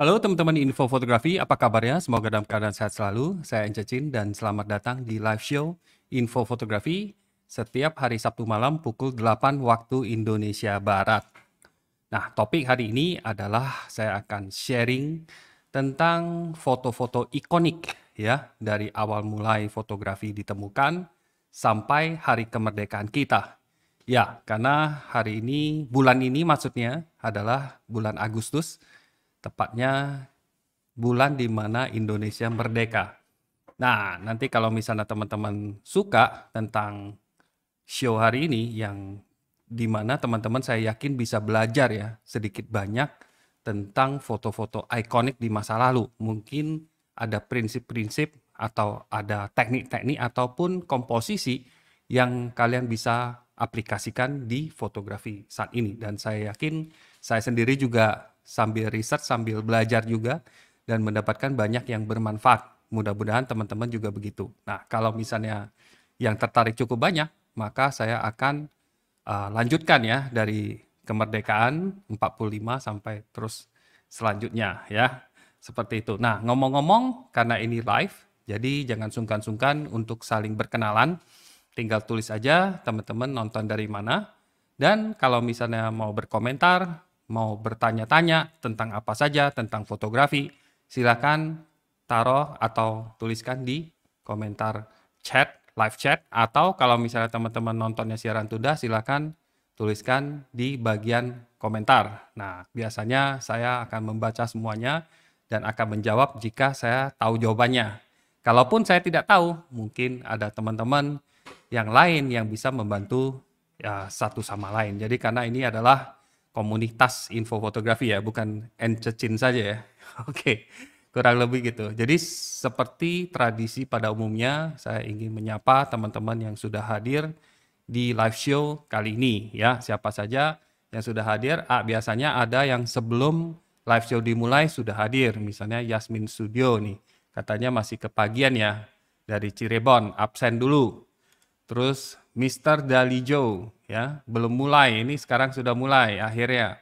Halo teman-teman di Info Fotografi, apa kabarnya? Semoga dalam keadaan sehat selalu. Saya Encecin dan selamat datang di live show Info Fotografi setiap hari Sabtu malam pukul 8 waktu Indonesia Barat. Nah, topik hari ini adalah saya akan sharing tentang foto-foto ikonik ya dari awal mulai fotografi ditemukan sampai hari kemerdekaan kita. Ya, karena hari ini bulan ini maksudnya adalah bulan Agustus tepatnya bulan di mana Indonesia merdeka. Nah, nanti kalau misalnya teman-teman suka tentang show hari ini yang di mana teman-teman saya yakin bisa belajar ya sedikit banyak tentang foto-foto ikonik di masa lalu. Mungkin ada prinsip-prinsip atau ada teknik-teknik ataupun komposisi yang kalian bisa aplikasikan di fotografi saat ini dan saya yakin saya sendiri juga sambil riset, sambil belajar juga, dan mendapatkan banyak yang bermanfaat. Mudah-mudahan teman-teman juga begitu. Nah, kalau misalnya yang tertarik cukup banyak, maka saya akan uh, lanjutkan ya dari kemerdekaan 45 sampai terus selanjutnya ya. Seperti itu. Nah, ngomong-ngomong karena ini live, jadi jangan sungkan-sungkan untuk saling berkenalan. Tinggal tulis aja teman-teman nonton dari mana. Dan kalau misalnya mau berkomentar, mau bertanya-tanya tentang apa saja tentang fotografi, silakan taruh atau tuliskan di komentar chat, live chat atau kalau misalnya teman-teman nontonnya siaran tunda, silakan tuliskan di bagian komentar. Nah, biasanya saya akan membaca semuanya dan akan menjawab jika saya tahu jawabannya. Kalaupun saya tidak tahu, mungkin ada teman-teman yang lain yang bisa membantu ya, satu sama lain. Jadi karena ini adalah komunitas info fotografi ya, bukan encecin saja ya. Oke, kurang lebih gitu. Jadi seperti tradisi pada umumnya, saya ingin menyapa teman-teman yang sudah hadir di live show kali ini ya. Siapa saja yang sudah hadir, ah, biasanya ada yang sebelum live show dimulai sudah hadir, misalnya Yasmin Studio nih. Katanya masih kepagian ya dari Cirebon, absen dulu. Terus Mr. Dalijo ya, belum mulai ini sekarang sudah mulai akhirnya.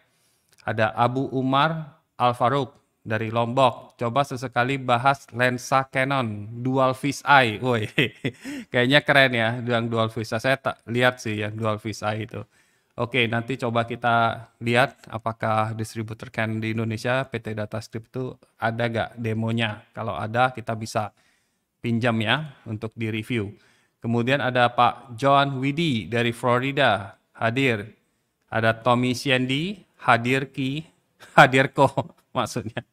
Ada Abu Umar Al Faruk dari Lombok. Coba sesekali bahas lensa Canon dual fish eye. Woi, kayaknya keren ya yang dual fish eye. Saya tak lihat sih yang dual fish eye itu. Oke, nanti coba kita lihat apakah distributor Canon di Indonesia PT Data Script itu ada gak demonya. Kalau ada kita bisa pinjam ya untuk di review. Kemudian ada Pak John Widi dari Florida, hadir. Ada Tommy Siendi, hadir Ki, hadir Ko maksudnya.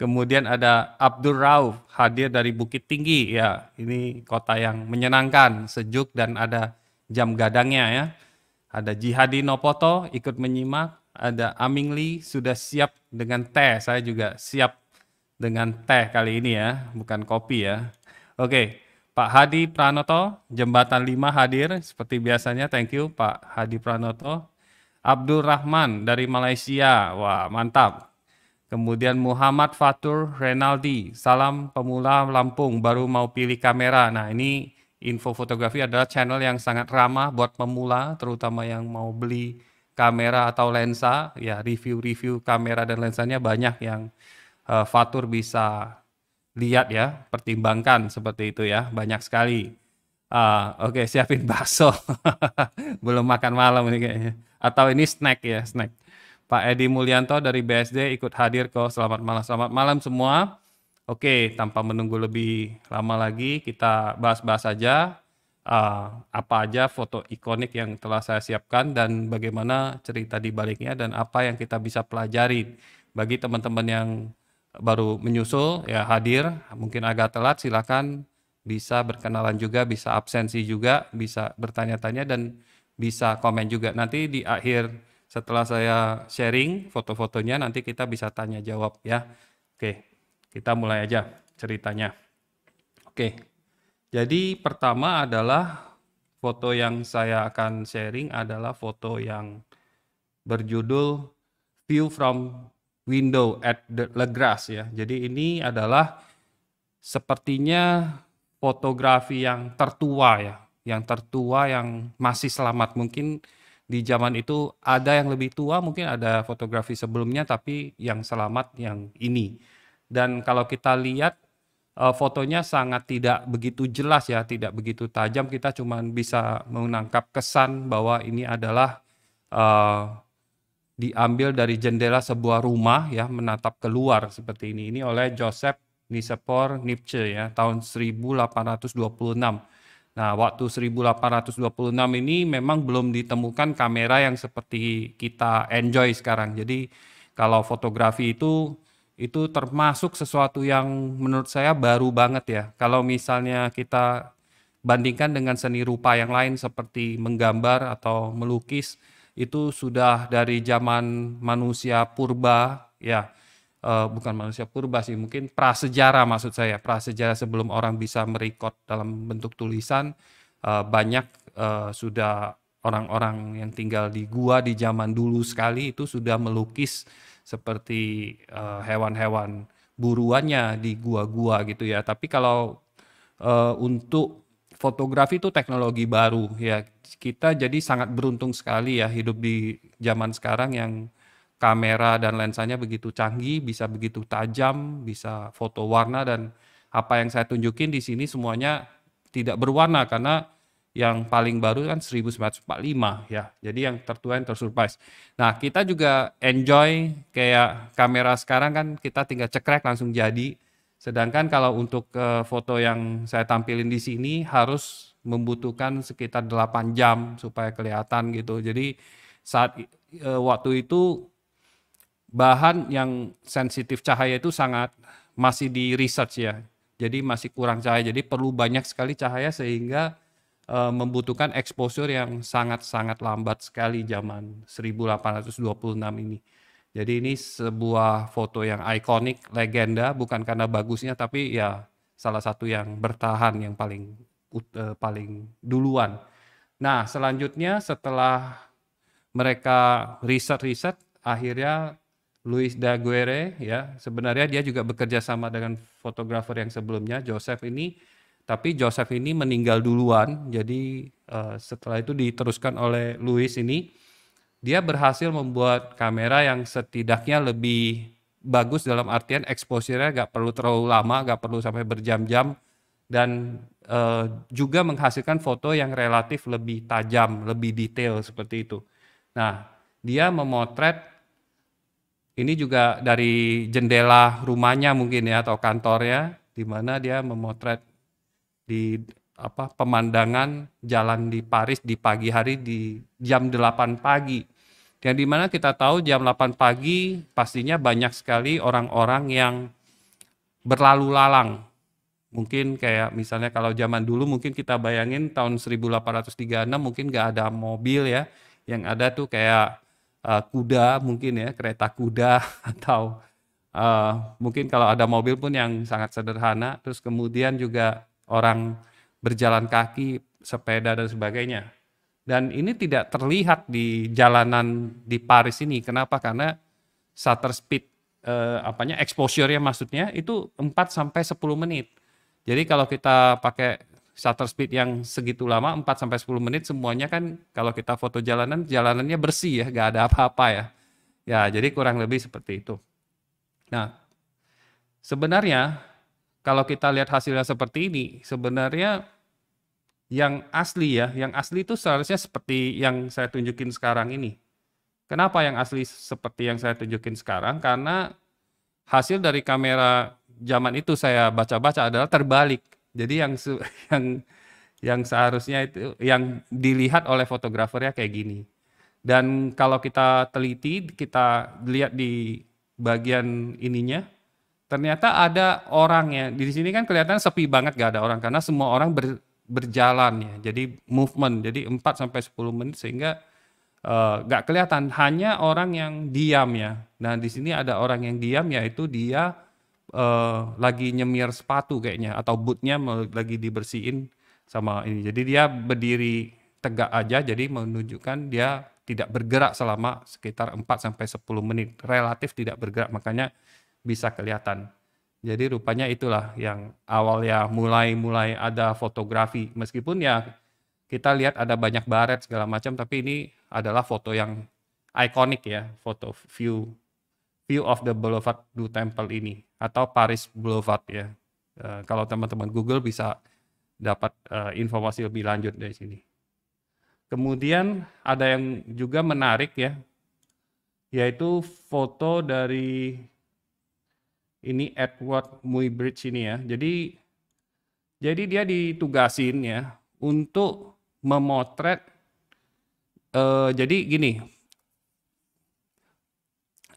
Kemudian ada Abdul Rauf, hadir dari Bukit Tinggi. Ya, ini kota yang menyenangkan, sejuk dan ada jam gadangnya ya. Ada Jihadi Nopoto ikut menyimak. Ada Aming Lee sudah siap dengan teh. Saya juga siap dengan teh kali ini ya, bukan kopi ya. Oke. Okay. Pak Hadi Pranoto, Jembatan 5 hadir seperti biasanya. Thank you Pak Hadi Pranoto. Abdul Rahman dari Malaysia. Wah, mantap. Kemudian Muhammad Fatur Renaldi, salam pemula Lampung baru mau pilih kamera. Nah, ini info fotografi adalah channel yang sangat ramah buat pemula terutama yang mau beli kamera atau lensa. Ya, review-review kamera dan lensanya banyak yang uh, Fatur bisa lihat ya, pertimbangkan seperti itu ya, banyak sekali. Uh, oke okay, siapin bakso, belum makan malam ini kayaknya. Atau ini snack ya, snack. Pak Edi Mulyanto dari BSD ikut hadir kok Selamat Malam. Selamat malam semua. Oke, okay, tanpa menunggu lebih lama lagi, kita bahas-bahas aja uh, apa aja foto ikonik yang telah saya siapkan dan bagaimana cerita di baliknya dan apa yang kita bisa pelajari bagi teman-teman yang baru menyusul ya hadir, mungkin agak telat silakan bisa berkenalan juga, bisa absensi juga, bisa bertanya-tanya dan bisa komen juga. Nanti di akhir setelah saya sharing foto-fotonya nanti kita bisa tanya jawab ya. Oke, kita mulai aja ceritanya. Oke. Jadi pertama adalah foto yang saya akan sharing adalah foto yang berjudul View from window at the Legras ya. Jadi ini adalah sepertinya fotografi yang tertua ya, yang tertua yang masih selamat mungkin di zaman itu ada yang lebih tua, mungkin ada fotografi sebelumnya tapi yang selamat yang ini. Dan kalau kita lihat eh, fotonya sangat tidak begitu jelas ya, tidak begitu tajam, kita cuma bisa menangkap kesan bahwa ini adalah eh, diambil dari jendela sebuah rumah ya menatap keluar seperti ini ini oleh Joseph Nisepor Nipce ya tahun 1826. Nah, waktu 1826 ini memang belum ditemukan kamera yang seperti kita enjoy sekarang. Jadi kalau fotografi itu itu termasuk sesuatu yang menurut saya baru banget ya. Kalau misalnya kita bandingkan dengan seni rupa yang lain seperti menggambar atau melukis, itu sudah dari zaman manusia purba ya uh, bukan manusia purba sih mungkin prasejarah maksud saya prasejarah sebelum orang bisa merekod dalam bentuk tulisan uh, banyak uh, sudah orang-orang yang tinggal di gua di zaman dulu sekali itu sudah melukis seperti hewan-hewan buruannya di gua-gua gitu ya tapi kalau uh, untuk fotografi itu teknologi baru ya. Kita jadi sangat beruntung sekali ya hidup di zaman sekarang yang kamera dan lensanya begitu canggih, bisa begitu tajam, bisa foto warna dan apa yang saya tunjukin di sini semuanya tidak berwarna karena yang paling baru kan 1945 ya. Jadi yang tertua yang tersurprise. Nah, kita juga enjoy kayak kamera sekarang kan kita tinggal cekrek langsung jadi Sedangkan kalau untuk eh, foto yang saya tampilin di sini harus membutuhkan sekitar 8 jam supaya kelihatan gitu. Jadi saat eh, waktu itu bahan yang sensitif cahaya itu sangat masih di research ya. Jadi masih kurang cahaya. Jadi perlu banyak sekali cahaya sehingga eh, membutuhkan exposure yang sangat-sangat lambat sekali zaman 1826 ini. Jadi ini sebuah foto yang ikonik, legenda, bukan karena bagusnya, tapi ya salah satu yang bertahan, yang paling uh, paling duluan. Nah, selanjutnya setelah mereka riset-riset, akhirnya Luis Daguerre ya, sebenarnya dia juga bekerja sama dengan fotografer yang sebelumnya, Joseph ini, tapi Joseph ini meninggal duluan, jadi uh, setelah itu diteruskan oleh Luis ini dia berhasil membuat kamera yang setidaknya lebih bagus dalam artian exposure-nya nggak perlu terlalu lama, nggak perlu sampai berjam-jam dan uh, juga menghasilkan foto yang relatif lebih tajam, lebih detail seperti itu. Nah, dia memotret ini juga dari jendela rumahnya mungkin ya atau kantornya di mana dia memotret di apa pemandangan jalan di Paris di pagi hari di jam 8 pagi yang dimana kita tahu jam 8 pagi pastinya banyak sekali orang-orang yang berlalu lalang. Mungkin kayak misalnya kalau zaman dulu mungkin kita bayangin tahun 1836 mungkin nggak ada mobil ya, yang ada tuh kayak uh, kuda mungkin ya, kereta kuda atau uh, mungkin kalau ada mobil pun yang sangat sederhana, terus kemudian juga orang berjalan kaki, sepeda dan sebagainya. Dan ini tidak terlihat di jalanan di Paris ini. Kenapa? Karena shutter speed eh, apanya exposure-nya maksudnya itu 4 sampai 10 menit. Jadi kalau kita pakai shutter speed yang segitu lama 4 sampai 10 menit semuanya kan kalau kita foto jalanan jalanannya bersih ya, nggak ada apa-apa ya. Ya, jadi kurang lebih seperti itu. Nah, sebenarnya kalau kita lihat hasilnya seperti ini, sebenarnya yang asli ya. Yang asli itu seharusnya seperti yang saya tunjukin sekarang ini. Kenapa yang asli seperti yang saya tunjukin sekarang? Karena hasil dari kamera zaman itu saya baca-baca adalah terbalik. Jadi yang yang yang seharusnya itu yang dilihat oleh fotografer ya kayak gini. Dan kalau kita teliti, kita lihat di bagian ininya, ternyata ada orangnya. Di sini kan kelihatan sepi banget, gak ada orang karena semua orang ber, berjalan ya. Jadi movement. Jadi 4 sampai sepuluh menit sehingga eh, nggak uh, kelihatan hanya orang yang diam ya. Nah, di sini ada orang yang diam yaitu dia uh, lagi nyemir sepatu kayaknya atau bootnya lagi dibersihin sama ini. Jadi dia berdiri tegak aja jadi menunjukkan dia tidak bergerak selama sekitar 4 sampai sepuluh menit. Relatif tidak bergerak makanya bisa kelihatan. Jadi rupanya itulah yang awal ya mulai-mulai ada fotografi. Meskipun ya kita lihat ada banyak baret segala macam, tapi ini adalah foto yang ikonik ya, foto view view of the Boulevard du Temple ini atau Paris Boulevard ya. Uh, kalau teman-teman Google bisa dapat uh, informasi lebih lanjut dari sini. Kemudian ada yang juga menarik ya, yaitu foto dari ini Edward Muybridge ini ya. Jadi jadi dia ditugasin ya untuk memotret uh, jadi gini.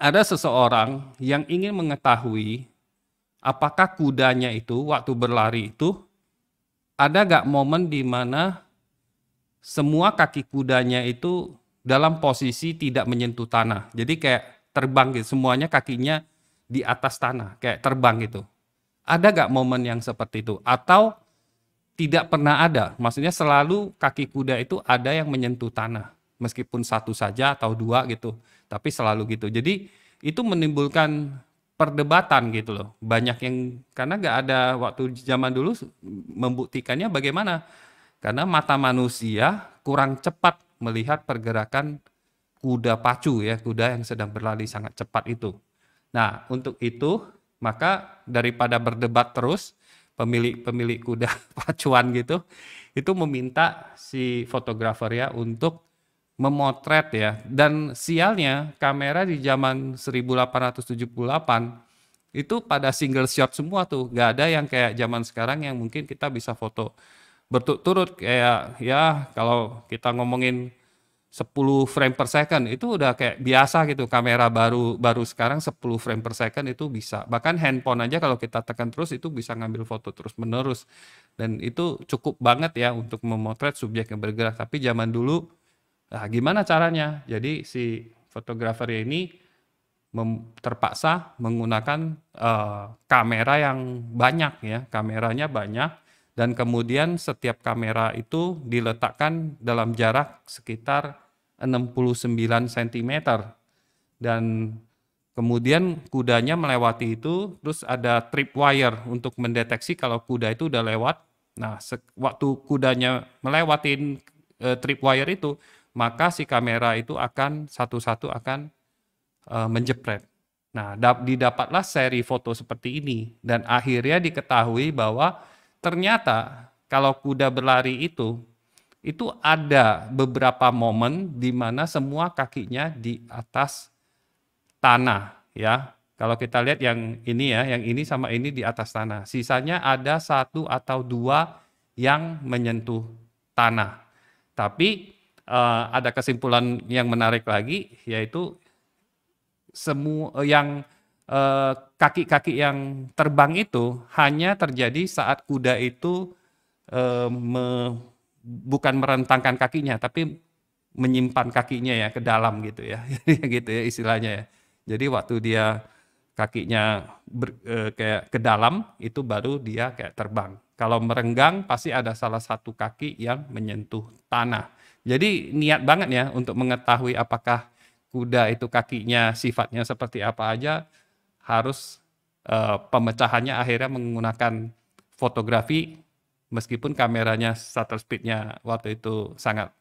Ada seseorang yang ingin mengetahui apakah kudanya itu waktu berlari itu ada gak momen di mana semua kaki kudanya itu dalam posisi tidak menyentuh tanah. Jadi kayak terbang gitu, semuanya kakinya di atas tanah, kayak terbang gitu. Ada gak momen yang seperti itu? Atau tidak pernah ada? Maksudnya selalu kaki kuda itu ada yang menyentuh tanah, meskipun satu saja atau dua gitu, tapi selalu gitu. Jadi itu menimbulkan perdebatan gitu loh. Banyak yang karena gak ada waktu zaman dulu membuktikannya bagaimana? Karena mata manusia kurang cepat melihat pergerakan kuda pacu ya, kuda yang sedang berlari sangat cepat itu. Nah, untuk itu maka daripada berdebat terus pemilik-pemilik kuda pacuan gitu itu meminta si fotografer ya untuk memotret ya dan sialnya kamera di zaman 1878 itu pada single shot semua tuh gak ada yang kayak zaman sekarang yang mungkin kita bisa foto berturut-turut kayak ya kalau kita ngomongin 10 frame per second itu udah kayak biasa gitu kamera baru baru sekarang 10 frame per second itu bisa bahkan handphone aja kalau kita tekan terus itu bisa ngambil foto terus menerus dan itu cukup banget ya untuk memotret subjek yang bergerak tapi zaman dulu nah gimana caranya jadi si fotografer ini mem terpaksa menggunakan uh, kamera yang banyak ya kameranya banyak dan kemudian setiap kamera itu diletakkan dalam jarak sekitar 69 cm. Dan kemudian kudanya melewati itu, terus ada trip wire untuk mendeteksi kalau kuda itu udah lewat. Nah, waktu kudanya melewatin e, trip wire itu, maka si kamera itu akan satu-satu akan e, menjepret. Nah, didapatlah seri foto seperti ini dan akhirnya diketahui bahwa ternyata kalau kuda berlari itu itu ada beberapa momen di mana semua kakinya di atas tanah ya. Kalau kita lihat yang ini ya, yang ini sama ini di atas tanah. Sisanya ada satu atau dua yang menyentuh tanah. Tapi uh, ada kesimpulan yang menarik lagi yaitu semua yang eh, kaki-kaki uh, yang terbang itu hanya terjadi saat kuda itu uh, bukan merentangkan kakinya tapi menyimpan kakinya ya ke dalam gitu ya gitu ya istilahnya ya jadi waktu dia kakinya ber, e, kayak ke dalam itu baru dia kayak terbang kalau merenggang pasti ada salah satu kaki yang menyentuh tanah jadi niat banget ya untuk mengetahui apakah kuda itu kakinya sifatnya seperti apa aja harus e, pemecahannya akhirnya menggunakan fotografi meskipun kameranya shutter speednya waktu itu sangat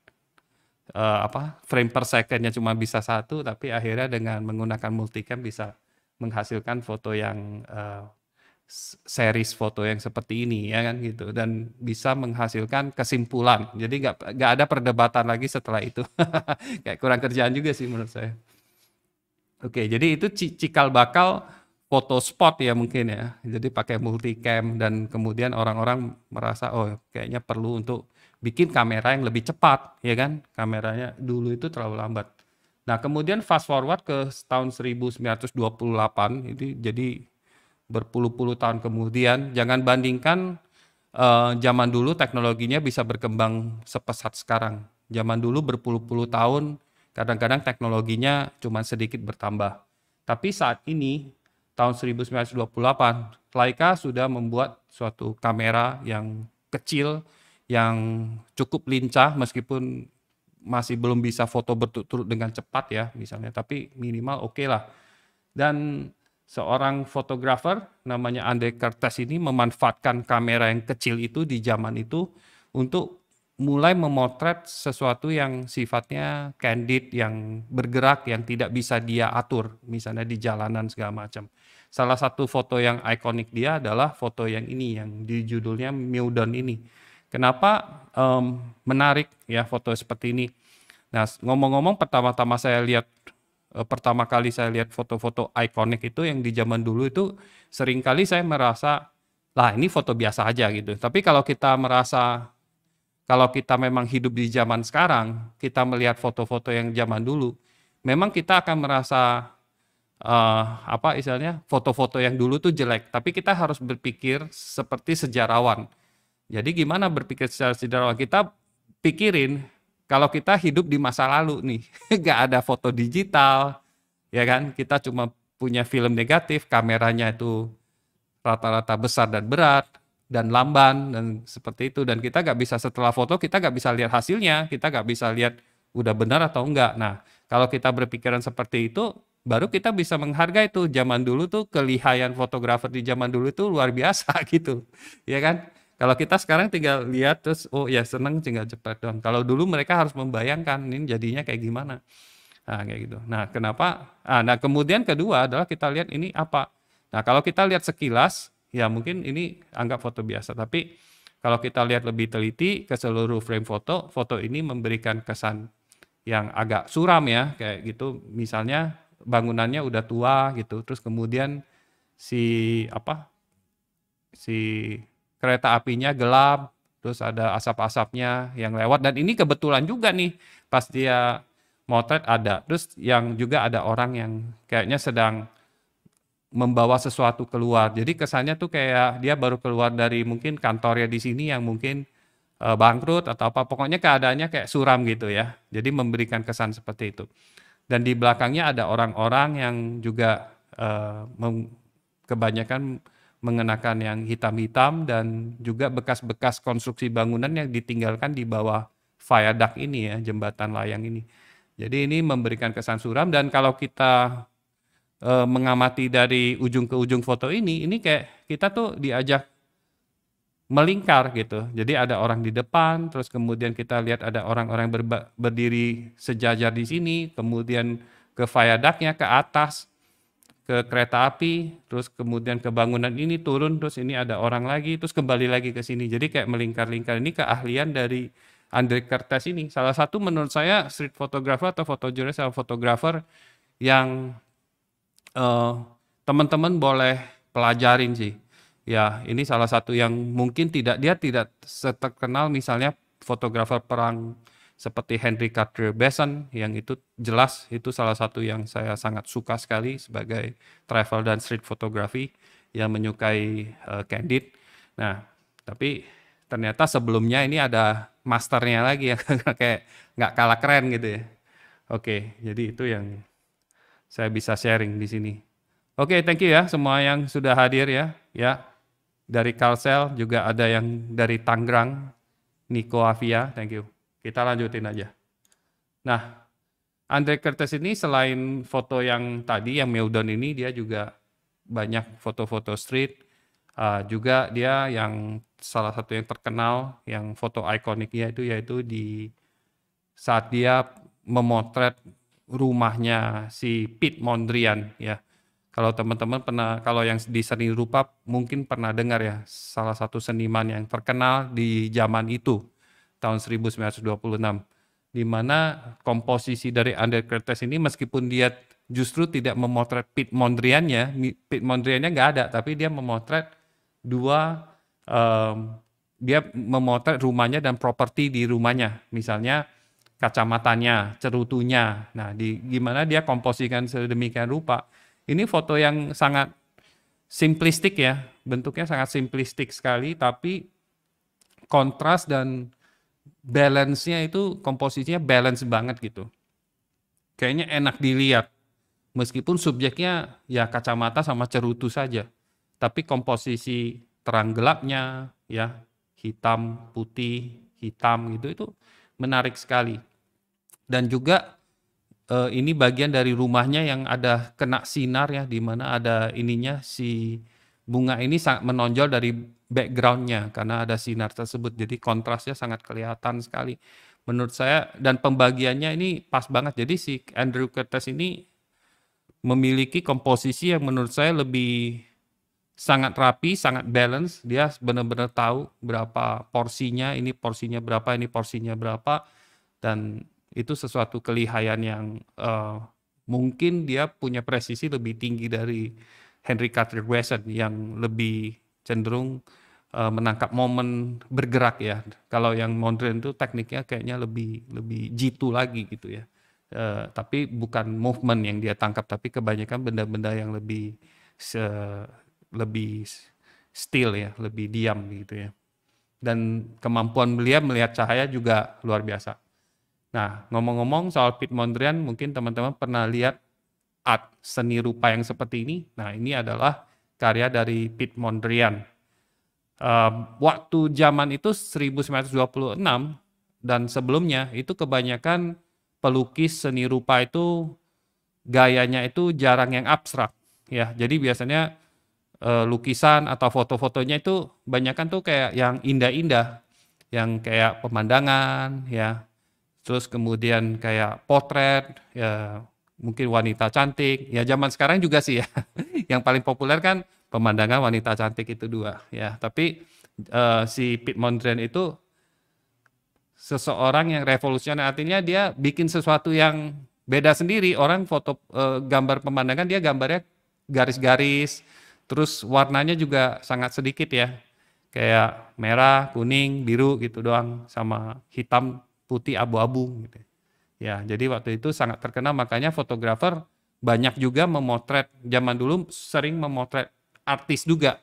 uh, apa frame per secondnya cuma bisa satu tapi akhirnya dengan menggunakan multicam bisa menghasilkan foto yang uh, series foto yang seperti ini ya kan gitu dan bisa menghasilkan kesimpulan jadi nggak nggak ada perdebatan lagi setelah itu kayak kurang kerjaan juga sih menurut saya oke jadi itu cikal bakal foto spot ya mungkin ya. Jadi pakai multicam dan kemudian orang-orang merasa oh kayaknya perlu untuk bikin kamera yang lebih cepat ya kan. Kameranya dulu itu terlalu lambat. Nah, kemudian fast forward ke tahun 1928 itu jadi berpuluh-puluh tahun kemudian jangan bandingkan eh, zaman dulu teknologinya bisa berkembang sepesat sekarang. Zaman dulu berpuluh-puluh tahun kadang-kadang teknologinya cuma sedikit bertambah. Tapi saat ini tahun 1928 Leica sudah membuat suatu kamera yang kecil yang cukup lincah meskipun masih belum bisa foto berturut-turut dengan cepat ya misalnya tapi minimal oke okay lah dan seorang fotografer namanya Andre Kertes ini memanfaatkan kamera yang kecil itu di zaman itu untuk mulai memotret sesuatu yang sifatnya candid yang bergerak yang tidak bisa dia atur misalnya di jalanan segala macam salah satu foto yang ikonik dia adalah foto yang ini yang di judulnya Mewdon ini. Kenapa um, menarik ya foto seperti ini? Nah, ngomong-ngomong pertama-tama saya lihat eh, pertama kali saya lihat foto-foto ikonik itu yang di zaman dulu itu seringkali saya merasa lah ini foto biasa aja gitu. Tapi kalau kita merasa kalau kita memang hidup di zaman sekarang, kita melihat foto-foto yang zaman dulu, memang kita akan merasa uh, apa istilahnya foto-foto yang dulu tuh jelek tapi kita harus berpikir seperti sejarawan jadi gimana berpikir secara sejarawan kita pikirin kalau kita hidup di masa lalu nih nggak ada foto digital ya kan kita cuma punya film negatif kameranya itu rata-rata besar dan berat dan lamban dan seperti itu dan kita nggak bisa setelah foto kita nggak bisa lihat hasilnya kita nggak bisa lihat udah benar atau enggak nah kalau kita berpikiran seperti itu baru kita bisa menghargai tuh zaman dulu tuh kelihayan fotografer di zaman dulu tuh luar biasa gitu ya kan kalau kita sekarang tinggal lihat terus oh ya seneng tinggal cepat doang kalau dulu mereka harus membayangkan ini jadinya kayak gimana nah kayak gitu nah kenapa nah, nah kemudian kedua adalah kita lihat ini apa nah kalau kita lihat sekilas ya mungkin ini anggap foto biasa tapi kalau kita lihat lebih teliti ke seluruh frame foto foto ini memberikan kesan yang agak suram ya kayak gitu misalnya bangunannya udah tua gitu terus kemudian si apa si kereta apinya gelap terus ada asap-asapnya yang lewat dan ini kebetulan juga nih pas dia motret ada terus yang juga ada orang yang kayaknya sedang membawa sesuatu keluar jadi kesannya tuh kayak dia baru keluar dari mungkin kantornya di sini yang mungkin eh, bangkrut atau apa pokoknya keadaannya kayak suram gitu ya jadi memberikan kesan seperti itu dan di belakangnya ada orang-orang yang juga uh, kebanyakan mengenakan yang hitam-hitam dan juga bekas-bekas konstruksi bangunan yang ditinggalkan di bawah viaduct ini ya, jembatan layang ini. Jadi ini memberikan kesan suram dan kalau kita e, mengamati dari ujung ke ujung foto ini, ini kayak kita tuh diajak melingkar gitu. Jadi ada orang di depan, terus kemudian kita lihat ada orang-orang berba- berdiri sejajar di sini, kemudian ke viaduknya ke atas, ke kereta api, terus kemudian ke bangunan ini turun, terus ini ada orang lagi, terus kembali lagi ke sini. Jadi kayak melingkar-lingkar ini keahlian dari Andre Kertes ini. Salah satu menurut saya street photographer atau photojournalist atau photographer yang teman eh, teman-teman boleh pelajarin sih ya ini salah satu yang mungkin tidak dia tidak terkenal misalnya fotografer perang seperti Henry Carter Besson yang itu jelas itu salah satu yang saya sangat suka sekali sebagai travel dan street photography yang menyukai uh, Candid. Nah, tapi ternyata sebelumnya ini ada masternya lagi yang kayak nggak kalah keren gitu ya. Oke, jadi itu yang saya bisa sharing di sini. Oke, thank you ya semua yang sudah hadir ya. Ya, dari Kalsel juga ada yang dari Tangerang, Niko Avia, thank you. Kita lanjutin aja. Nah, Andre Kertes ini selain foto yang tadi yang Meudon ini dia juga banyak foto-foto street uh, juga dia yang salah satu yang terkenal yang foto ikoniknya itu yaitu di saat dia memotret rumahnya si Pete Mondrian ya kalau teman-teman pernah, kalau yang di seni rupa mungkin pernah dengar ya, salah satu seniman yang terkenal di zaman itu, tahun 1926, di mana komposisi dari André Kertes ini meskipun dia justru tidak memotret Pit Mondriannya, Pit Mondriannya nggak ada, tapi dia memotret dua, um, dia memotret rumahnya dan properti di rumahnya, misalnya kacamatanya, cerutunya. Nah, di gimana dia komposikan sedemikian rupa ini foto yang sangat simplistik ya, bentuknya sangat simplistik sekali, tapi kontras dan balance-nya itu komposisinya balance banget gitu. Kayaknya enak dilihat. Meskipun subjeknya ya kacamata sama cerutu saja. Tapi komposisi terang gelapnya ya hitam putih hitam gitu itu menarik sekali. Dan juga uh, ini bagian dari rumahnya yang ada kena sinar ya di mana ada ininya si bunga ini sangat menonjol dari backgroundnya karena ada sinar tersebut jadi kontrasnya sangat kelihatan sekali menurut saya dan pembagiannya ini pas banget jadi si Andrew Curtis ini memiliki komposisi yang menurut saya lebih sangat rapi, sangat balance. Dia benar-benar tahu berapa porsinya, ini porsinya berapa, ini porsinya berapa dan itu sesuatu kelihayan yang uh, mungkin dia punya presisi lebih tinggi dari Henry Carter Wesson yang lebih cenderung uh, menangkap momen bergerak ya. Kalau yang Mondrian itu tekniknya kayaknya lebih lebih jitu lagi gitu ya. Uh, tapi bukan movement yang dia tangkap tapi kebanyakan benda-benda yang lebih se lebih still ya, lebih diam gitu ya. Dan kemampuan beliau melihat cahaya juga luar biasa. Nah, ngomong-ngomong soal Piet Mondrian, mungkin teman-teman pernah lihat art seni rupa yang seperti ini. Nah, ini adalah karya dari Piet Mondrian. Uh, ehm, waktu zaman itu 1926 dan sebelumnya itu kebanyakan pelukis seni rupa itu gayanya itu jarang yang abstrak ya. Jadi biasanya uh, lukisan atau foto-fotonya itu kebanyakan tuh kayak yang indah-indah, yang kayak pemandangan ya, terus kemudian kayak potret, ya mungkin wanita cantik. Ya zaman sekarang juga sih ya. Yang paling populer kan pemandangan wanita cantik itu dua ya. Tapi uh, si Pete Mondrian itu seseorang yang revolusioner artinya dia bikin sesuatu yang beda sendiri. Orang foto uh, gambar pemandangan dia gambarnya garis-garis, terus warnanya juga sangat sedikit ya. Kayak merah, kuning, biru gitu doang sama hitam putih abu-abu gitu. Ya, jadi waktu itu sangat terkenal makanya fotografer banyak juga memotret zaman dulu sering memotret artis juga.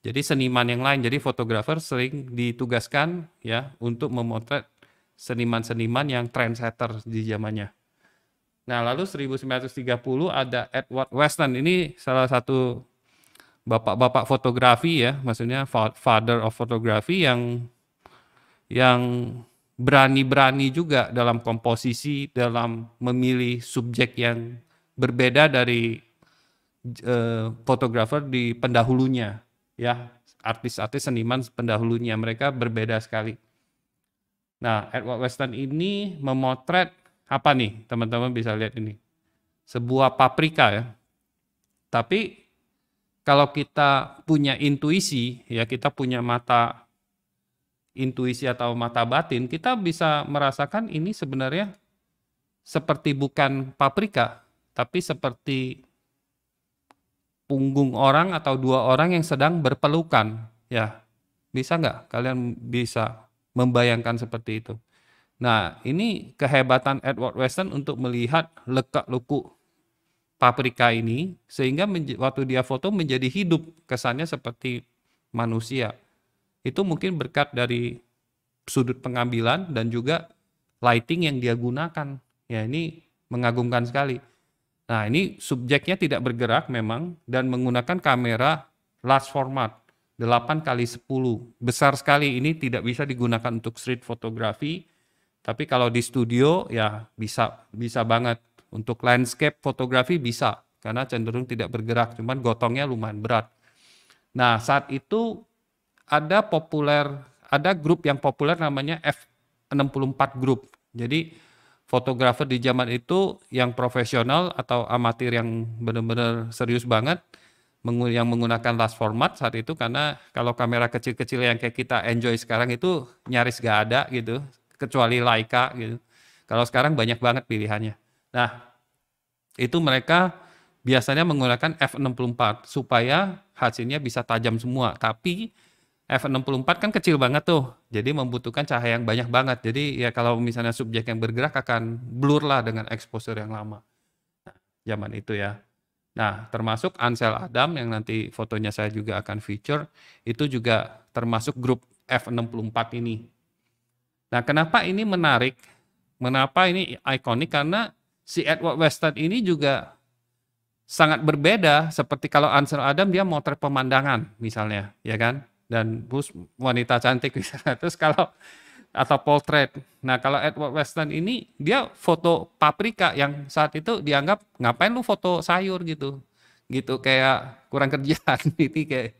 Jadi seniman yang lain. Jadi fotografer sering ditugaskan ya untuk memotret seniman-seniman yang trendsetter di zamannya. Nah, lalu 1930 ada Edward Weston. Ini salah satu bapak-bapak fotografi ya, maksudnya father of photography yang yang berani-berani juga dalam komposisi, dalam memilih subjek yang berbeda dari eh, fotografer uh, di pendahulunya, ya artis-artis seniman pendahulunya mereka berbeda sekali. Nah, Edward Weston ini memotret apa nih? Teman-teman bisa lihat ini. Sebuah paprika ya. Tapi kalau kita punya intuisi, ya kita punya mata intuisi atau mata batin, kita bisa merasakan ini sebenarnya seperti bukan paprika, tapi seperti punggung orang atau dua orang yang sedang berpelukan. Ya, bisa nggak kalian bisa membayangkan seperti itu? Nah, ini kehebatan Edward Weston untuk melihat lekak luku paprika ini sehingga waktu dia foto menjadi hidup kesannya seperti manusia itu mungkin berkat dari sudut pengambilan dan juga lighting yang dia gunakan. Ya ini mengagumkan sekali. Nah ini subjeknya tidak bergerak memang dan menggunakan kamera last format 8 kali 10 besar sekali ini tidak bisa digunakan untuk street photography tapi kalau di studio ya bisa bisa banget untuk landscape fotografi bisa karena cenderung tidak bergerak cuman gotongnya lumayan berat nah saat itu ada populer, ada grup yang populer namanya F64 Group. Jadi fotografer di zaman itu yang profesional atau amatir yang benar-benar serius banget yang menggunakan last format saat itu karena kalau kamera kecil-kecil yang kayak kita enjoy sekarang itu nyaris gak ada gitu kecuali Leica gitu. Kalau sekarang banyak banget pilihannya. Nah, itu mereka biasanya menggunakan F64 supaya hasilnya bisa tajam semua. Tapi F64 kan kecil banget tuh, jadi membutuhkan cahaya yang banyak banget. Jadi ya kalau misalnya subjek yang bergerak akan blur lah dengan exposure yang lama. Nah, zaman itu ya. Nah, termasuk Ansel Adam yang nanti fotonya saya juga akan feature, itu juga termasuk grup F64 ini. Nah, kenapa ini menarik? Mengapa ini ikonik? Karena si Edward Weston ini juga sangat berbeda seperti kalau Ansel Adam dia motret pemandangan misalnya, ya kan? dan bus wanita cantik di Terus kalau atau portrait. Nah kalau Edward Weston ini dia foto paprika yang saat itu dianggap ngapain lu foto sayur gitu, gitu kayak kurang kerjaan ini kayak.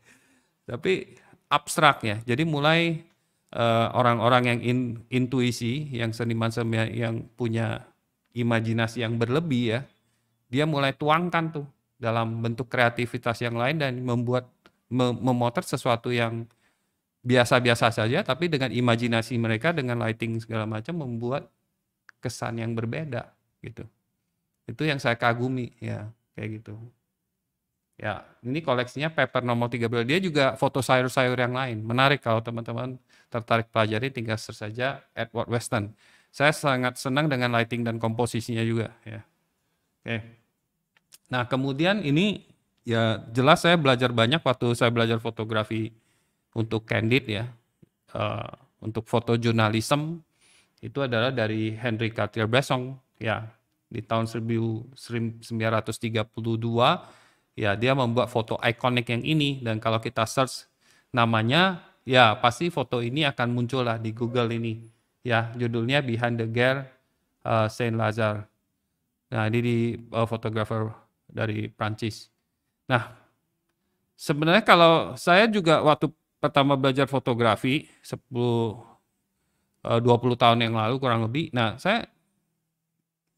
Tapi abstrak ya. Jadi mulai eh, orang-orang uh, yang in, intuisi, yang seniman-seniman yang punya imajinasi yang berlebih ya, dia mulai tuangkan tuh dalam bentuk kreativitas yang lain dan membuat memotret sesuatu yang biasa-biasa saja tapi dengan imajinasi mereka dengan lighting segala macam membuat kesan yang berbeda gitu itu yang saya kagumi ya kayak gitu ya ini koleksinya paper nomor 13 dia juga foto sayur-sayur yang lain menarik kalau teman-teman tertarik pelajari tinggal search saja Edward Weston saya sangat senang dengan lighting dan komposisinya juga ya oke nah kemudian ini ya jelas saya belajar banyak waktu saya belajar fotografi untuk Candid ya. Uh, untuk jurnalisme itu adalah dari Henry Cartier-Bresson ya di tahun 1932 ya dia membuat foto ikonik yang ini dan kalau kita search namanya ya pasti foto ini akan muncul lah di Google ini ya judulnya Behind the Girl uh, eh, Saint Lazare nah ini di uh, fotografer dari Prancis Nah, sebenarnya kalau saya juga waktu pertama belajar fotografi 10 20 eh, tahun yang lalu kurang lebih. Nah, saya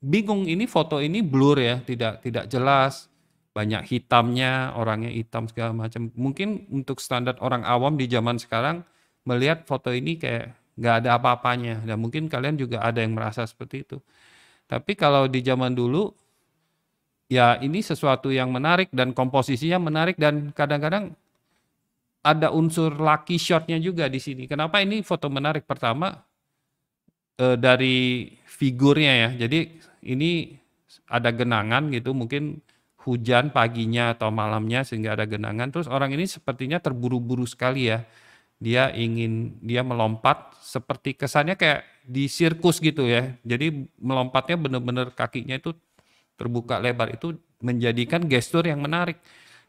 bingung ini foto ini blur ya, tidak tidak jelas, banyak hitamnya, orangnya hitam segala macam. Mungkin untuk standar orang awam di zaman sekarang melihat foto ini kayak nggak ada apa-apanya. Dan mungkin kalian juga ada yang merasa seperti itu. Tapi kalau di zaman dulu ya ini sesuatu yang menarik dan komposisinya menarik dan kadang-kadang ada unsur lucky shotnya juga di sini. Kenapa ini foto menarik pertama e, dari figurnya ya. Jadi ini ada genangan gitu mungkin hujan paginya atau malamnya sehingga ada genangan. Terus orang ini sepertinya terburu-buru sekali ya. Dia ingin dia melompat seperti kesannya kayak di sirkus gitu ya. Jadi melompatnya benar-benar kakinya itu terbuka lebar itu menjadikan gestur yang menarik.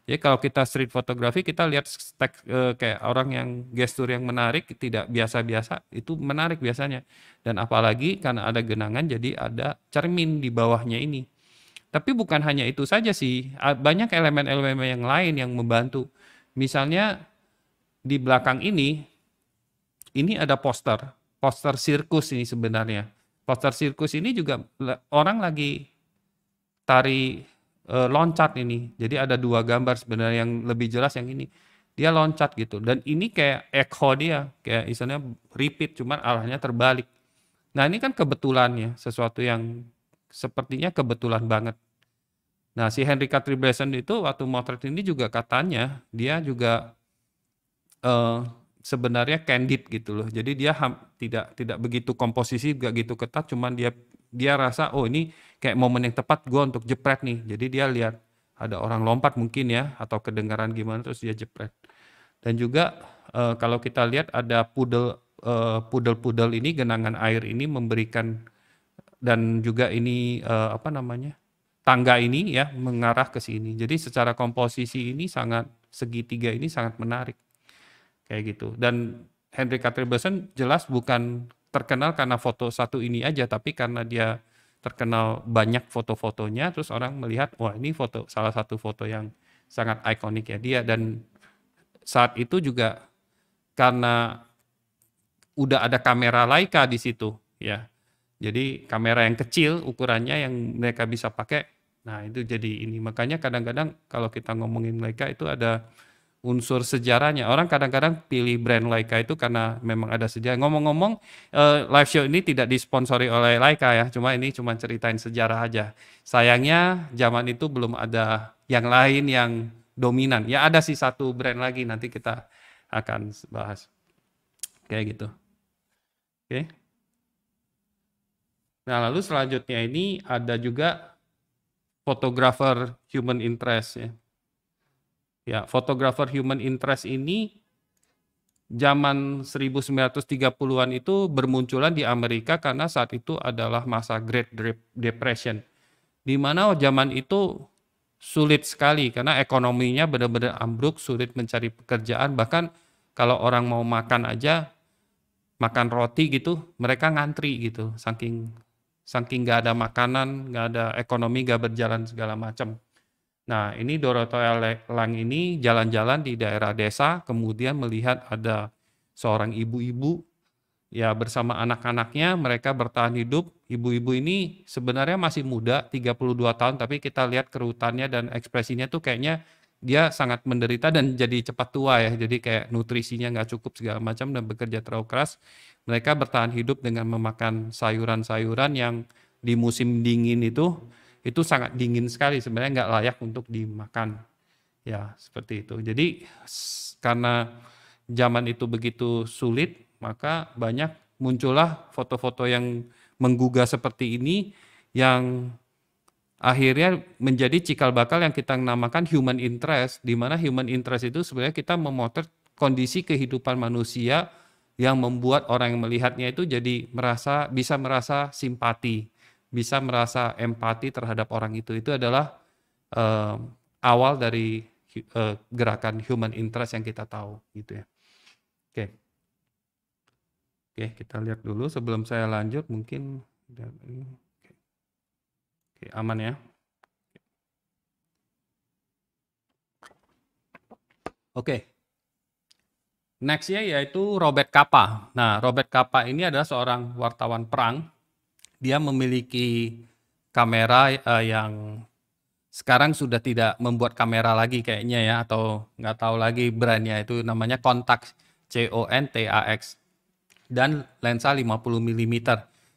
Jadi kalau kita street fotografi kita lihat stek, e, eh, kayak orang yang gestur yang menarik tidak biasa-biasa itu menarik biasanya. Dan apalagi karena ada genangan jadi ada cermin di bawahnya ini. Tapi bukan hanya itu saja sih, banyak elemen-elemen yang lain yang membantu. Misalnya di belakang ini ini ada poster, poster sirkus ini sebenarnya. Poster sirkus ini juga orang lagi tari e, loncat ini. Jadi ada dua gambar sebenarnya yang lebih jelas yang ini. Dia loncat gitu dan ini kayak echo dia, kayak istilahnya repeat cuman arahnya terbalik. Nah, ini kan kebetulan ya, sesuatu yang sepertinya kebetulan banget. Nah, si Henry Catribleson itu waktu motret ini juga katanya dia juga e, sebenarnya candid gitu loh. Jadi dia ham, tidak tidak begitu komposisi gak gitu ketat, cuman dia dia rasa oh ini kayak momen yang tepat gue untuk jepret nih jadi dia lihat ada orang lompat mungkin ya atau kedengaran gimana terus dia jepret dan juga uh, kalau kita lihat ada pudel uh, pudel-pudel ini genangan air ini memberikan dan juga ini uh, apa namanya tangga ini ya mengarah ke sini jadi secara komposisi ini sangat segitiga ini sangat menarik kayak gitu dan Henry cartier jelas bukan terkenal karena foto satu ini aja, tapi karena dia terkenal banyak foto-fotonya, terus orang melihat, wah ini foto salah satu foto yang sangat ikonik ya dia. Dan saat itu juga karena udah ada kamera Leica di situ ya. Jadi kamera yang kecil ukurannya yang mereka bisa pakai. Nah, itu jadi ini. Makanya kadang-kadang kalau kita ngomongin Leica itu ada unsur sejarahnya. Orang kadang-kadang pilih brand Leica itu karena memang ada sejarah. Ngomong-ngomong, uh, live show ini tidak disponsori oleh Leica ya, cuma ini cuma ceritain sejarah aja. Sayangnya zaman itu belum ada yang lain yang dominan. Ya ada sih satu brand lagi nanti kita akan bahas. Kayak gitu. Oke. Okay. Nah, lalu selanjutnya ini ada juga fotografer human interest ya ya fotografer human interest ini zaman 1930-an itu bermunculan di Amerika karena saat itu adalah masa Great Depression. Di mana zaman itu sulit sekali karena ekonominya benar-benar ambruk, sulit mencari pekerjaan, bahkan kalau orang mau makan aja makan roti gitu, mereka ngantri gitu, saking saking nggak ada makanan, nggak ada ekonomi, nggak berjalan segala macam. Nah, ini Doroto Lang ini jalan-jalan di daerah desa, kemudian melihat ada seorang ibu-ibu ya bersama anak-anaknya mereka bertahan hidup. Ibu-ibu ini sebenarnya masih muda, 32 tahun, tapi kita lihat kerutannya dan ekspresinya tuh kayaknya dia sangat menderita dan jadi cepat tua ya. Jadi kayak nutrisinya nggak cukup segala macam dan bekerja terlalu keras. Mereka bertahan hidup dengan memakan sayuran-sayuran yang di musim dingin itu itu sangat dingin sekali sebenarnya nggak layak untuk dimakan ya seperti itu jadi karena zaman itu begitu sulit maka banyak muncullah foto-foto yang menggugah seperti ini yang akhirnya menjadi cikal bakal yang kita namakan human interest di mana human interest itu sebenarnya kita memotret kondisi kehidupan manusia yang membuat orang yang melihatnya itu jadi merasa bisa merasa simpati bisa merasa empati terhadap orang itu itu adalah uh, awal dari uh, gerakan human interest yang kita tahu gitu ya. Oke. Oke, kita lihat dulu sebelum saya lanjut mungkin Oke, okay, aman ya. Oke. Okay. Nextnya yaitu Robert Kappa Nah, Robert Kappa ini adalah seorang wartawan perang dia memiliki kamera uh, yang sekarang sudah tidak membuat kamera lagi kayaknya ya atau nggak tahu lagi brandnya itu namanya kontak C O N T A X dan lensa 50 mm.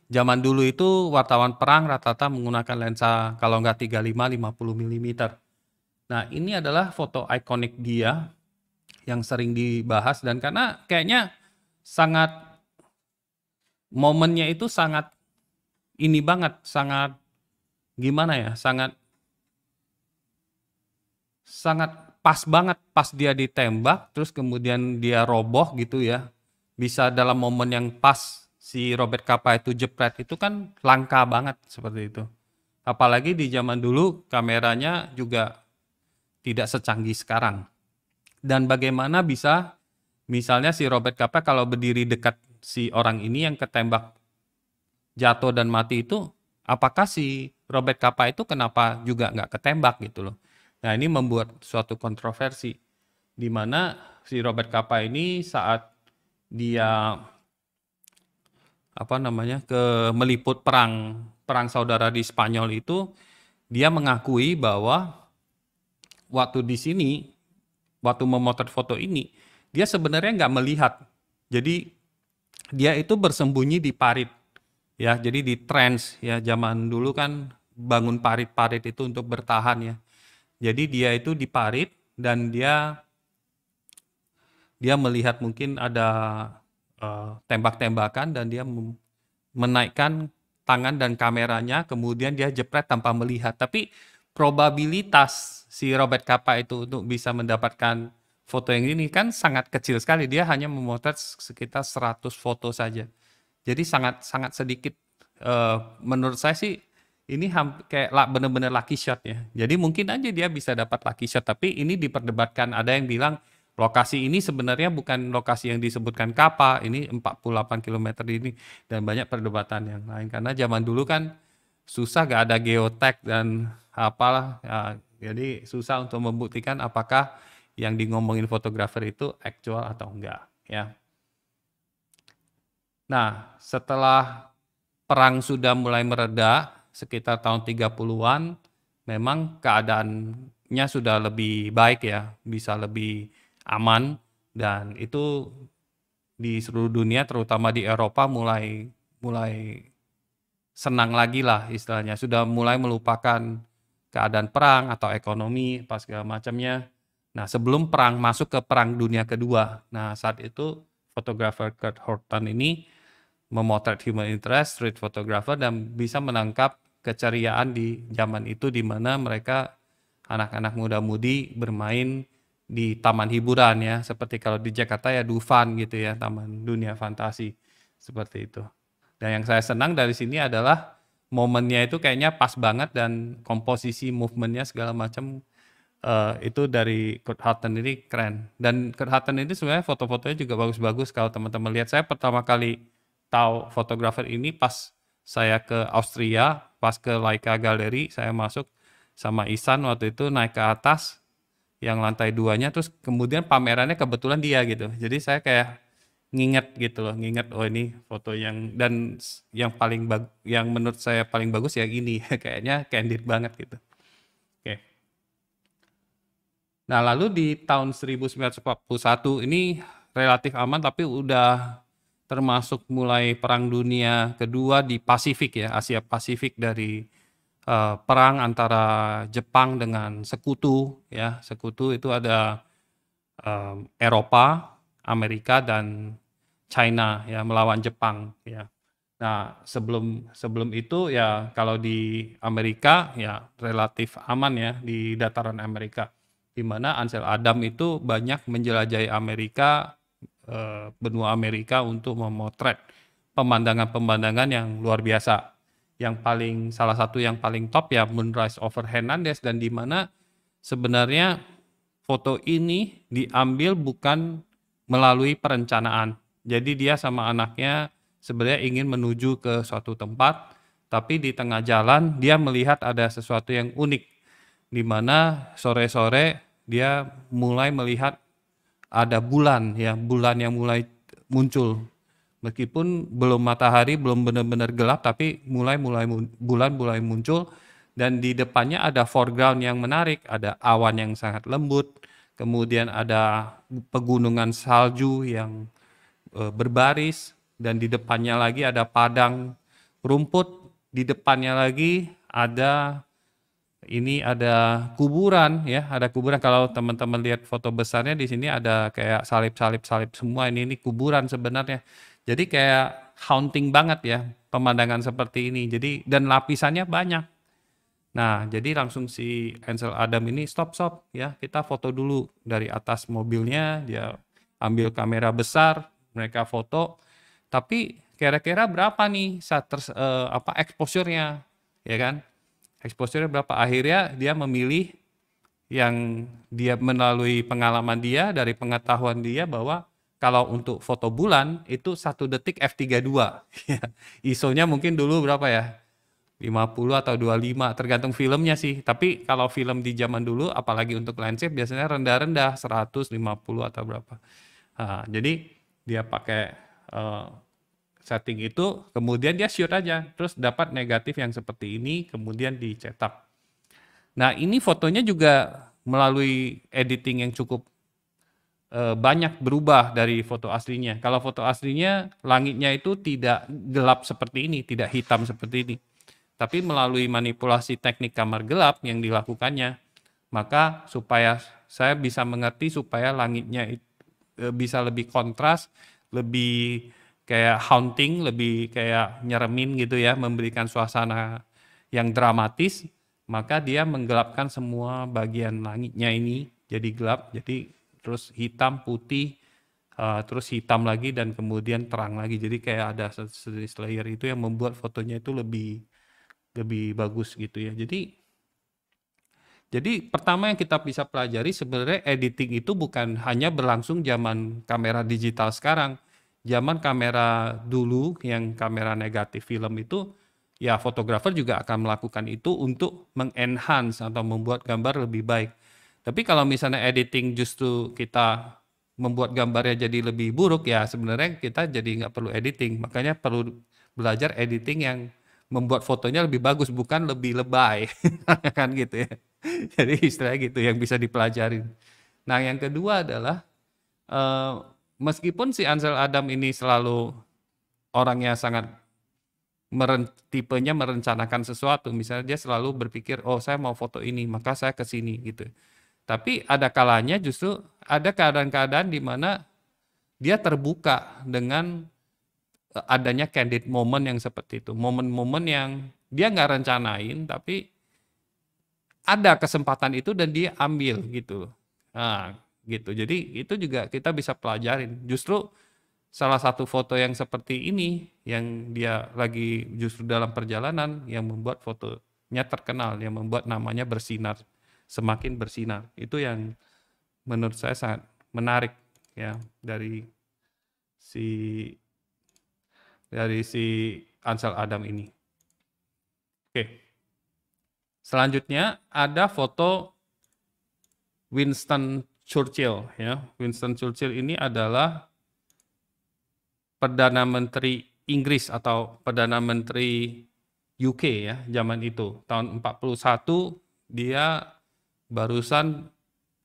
Zaman dulu itu wartawan perang rata-rata menggunakan lensa kalau nggak 35 50 mm. Nah, ini adalah foto ikonik dia yang sering dibahas dan karena kayaknya sangat momennya itu sangat ini banget, sangat gimana ya, sangat sangat pas banget pas dia ditembak terus kemudian dia roboh gitu ya. Bisa dalam momen yang pas si Robert Capa itu jepret itu kan langka banget seperti itu. Apalagi di zaman dulu kameranya juga tidak secanggih sekarang. Dan bagaimana bisa misalnya si Robert Capa kalau berdiri dekat si orang ini yang ketembak jatuh dan mati itu apakah si Robert Kappa itu kenapa juga nggak ketembak gitu loh. Nah ini membuat suatu kontroversi di mana si Robert Kappa ini saat dia apa namanya ke meliput perang perang saudara di Spanyol itu dia mengakui bahwa waktu di sini waktu memotret foto ini dia sebenarnya nggak melihat jadi dia itu bersembunyi di parit ya jadi di trends ya zaman dulu kan bangun parit-parit itu untuk bertahan ya jadi dia itu di parit dan dia dia melihat mungkin ada uh, tembak-tembakan dan dia menaikkan tangan dan kameranya kemudian dia jepret tanpa melihat tapi probabilitas si Robert Kappa itu untuk bisa mendapatkan foto yang ini kan sangat kecil sekali dia hanya memotret sekitar 100 foto saja jadi sangat sangat sedikit uh, menurut saya sih ini kayak bener-bener lucky shot ya. Jadi mungkin aja dia bisa dapat lucky shot, tapi ini diperdebatkan. Ada yang bilang lokasi ini sebenarnya bukan lokasi yang disebutkan Kapa, ini 48 km ini dan banyak perdebatan yang lain karena zaman dulu kan susah gak ada geotek dan apalah ya, jadi susah untuk membuktikan apakah yang di ngomongin fotografer itu actual atau enggak ya. Nah, setelah perang sudah mulai mereda sekitar tahun 30-an, memang keadaannya sudah lebih baik ya, bisa lebih aman dan itu di seluruh dunia terutama di Eropa mulai mulai senang lagi lah istilahnya sudah mulai melupakan keadaan perang atau ekonomi pas segala macamnya nah sebelum perang masuk ke perang dunia kedua nah saat itu fotografer Kurt Horton ini memotret human interest, street photographer dan bisa menangkap keceriaan di zaman itu di mana mereka anak-anak muda-mudi bermain di taman hiburan ya, seperti kalau di Jakarta ya Dufan gitu ya, taman dunia fantasi seperti itu. Dan yang saya senang dari sini adalah momennya itu kayaknya pas banget dan komposisi movementnya segala macam uh, itu dari Kurt Hutton ini keren. Dan Kurt Hutton ini sebenarnya foto-fotonya juga bagus-bagus kalau teman-teman lihat. Saya pertama kali tahu fotografer ini pas saya ke Austria, pas ke Leica Gallery, saya masuk sama Isan waktu itu naik ke atas yang lantai duanya, terus kemudian pamerannya kebetulan dia gitu. Jadi saya kayak nginget gitu loh, nginget oh ini foto yang dan yang paling bag, yang menurut saya paling bagus ya ini kayaknya candid banget gitu. Oke. Okay. Nah, lalu di tahun 1941 ini relatif aman tapi udah termasuk mulai Perang Dunia Kedua di Pasifik ya, Asia Pasifik dari uh, perang antara Jepang dengan sekutu ya, sekutu itu ada um, Eropa, Amerika dan China ya melawan Jepang ya. Nah, sebelum sebelum itu ya kalau di Amerika ya relatif aman ya di dataran Amerika. Di mana Ansel Adam itu banyak menjelajahi Amerika Eh, benua Amerika untuk memotret pemandangan-pemandangan yang luar biasa. Yang paling salah satu yang paling top ya Moonrise over Hernandez dan di mana sebenarnya foto ini diambil bukan melalui perencanaan. Jadi dia sama anaknya sebenarnya ingin menuju ke suatu tempat, tapi di tengah jalan dia melihat ada sesuatu yang unik di mana sore-sore dia mulai melihat ada bulan ya, bulan yang mulai muncul. Meskipun belum matahari, belum benar-benar gelap tapi mulai mulai bulan mulai muncul dan di depannya ada foreground yang menarik, ada awan yang sangat lembut, kemudian ada pegunungan salju yang e, berbaris dan di depannya lagi ada padang rumput, di depannya lagi ada ini ada kuburan ya, ada kuburan. Kalau teman-teman lihat foto besarnya di sini ada kayak salib-salib salib semua. Ini ini kuburan sebenarnya. Jadi kayak haunting banget ya pemandangan seperti ini. Jadi dan lapisannya banyak. Nah, jadi langsung si Ansel Adam ini stop stop ya, kita foto dulu dari atas mobilnya, dia ambil kamera besar, mereka foto. Tapi kira-kira berapa nih saat eh, apa exposure-nya, ya kan? Exposure berapa? Akhirnya dia memilih yang dia melalui pengalaman dia dari pengetahuan dia bahwa kalau untuk foto bulan itu satu detik f32. ISO-nya mungkin dulu berapa ya? 50 atau 25 tergantung filmnya sih. Tapi kalau film di zaman dulu apalagi untuk landscape biasanya rendah-rendah 150 atau berapa. Nah, jadi dia pakai uh, setting itu, kemudian dia shoot aja, terus dapat negatif yang seperti ini, kemudian dicetak. Nah ini fotonya juga melalui editing yang cukup e, banyak berubah dari foto aslinya. Kalau foto aslinya langitnya itu tidak gelap seperti ini, tidak hitam seperti ini. Tapi melalui manipulasi teknik kamar gelap yang dilakukannya, maka supaya saya bisa mengerti supaya langitnya e, bisa lebih kontras, lebih kayak haunting, lebih kayak nyeremin gitu ya, memberikan suasana yang dramatis, maka dia menggelapkan semua bagian langitnya ini jadi gelap, jadi terus hitam, putih, uh, terus hitam lagi dan kemudian terang lagi. Jadi kayak ada sejenis layer itu yang membuat fotonya itu lebih lebih bagus gitu ya. Jadi jadi pertama yang kita bisa pelajari sebenarnya editing itu bukan hanya berlangsung zaman kamera digital sekarang zaman kamera dulu yang kamera negatif film itu ya fotografer juga akan melakukan itu untuk mengenhance atau membuat gambar lebih baik. Tapi kalau misalnya editing justru kita membuat gambarnya jadi lebih buruk ya sebenarnya kita jadi nggak perlu editing. Makanya perlu belajar editing yang membuat fotonya lebih bagus bukan lebih lebay kan gitu ya. Jadi istilahnya gitu yang bisa dipelajarin. Nah yang kedua adalah eh, meskipun si Ansel Adam ini selalu orangnya sangat meren, tipenya merencanakan sesuatu misalnya dia selalu berpikir oh saya mau foto ini maka saya ke sini gitu tapi ada kalanya justru ada keadaan-keadaan di mana dia terbuka dengan eh, adanya candid moment yang seperti itu momen-momen yang dia nggak rencanain tapi ada kesempatan itu dan dia ambil gitu nah, gitu. Jadi itu juga kita bisa pelajarin. Justru salah satu foto yang seperti ini yang dia lagi justru dalam perjalanan yang membuat fotonya terkenal, yang membuat namanya bersinar, semakin bersinar. Itu yang menurut saya sangat menarik ya dari si dari si Ansel Adam ini. Oke. Selanjutnya ada foto Winston Churchill ya. Winston Churchill ini adalah Perdana Menteri Inggris atau Perdana Menteri UK ya zaman itu. Tahun 41 dia barusan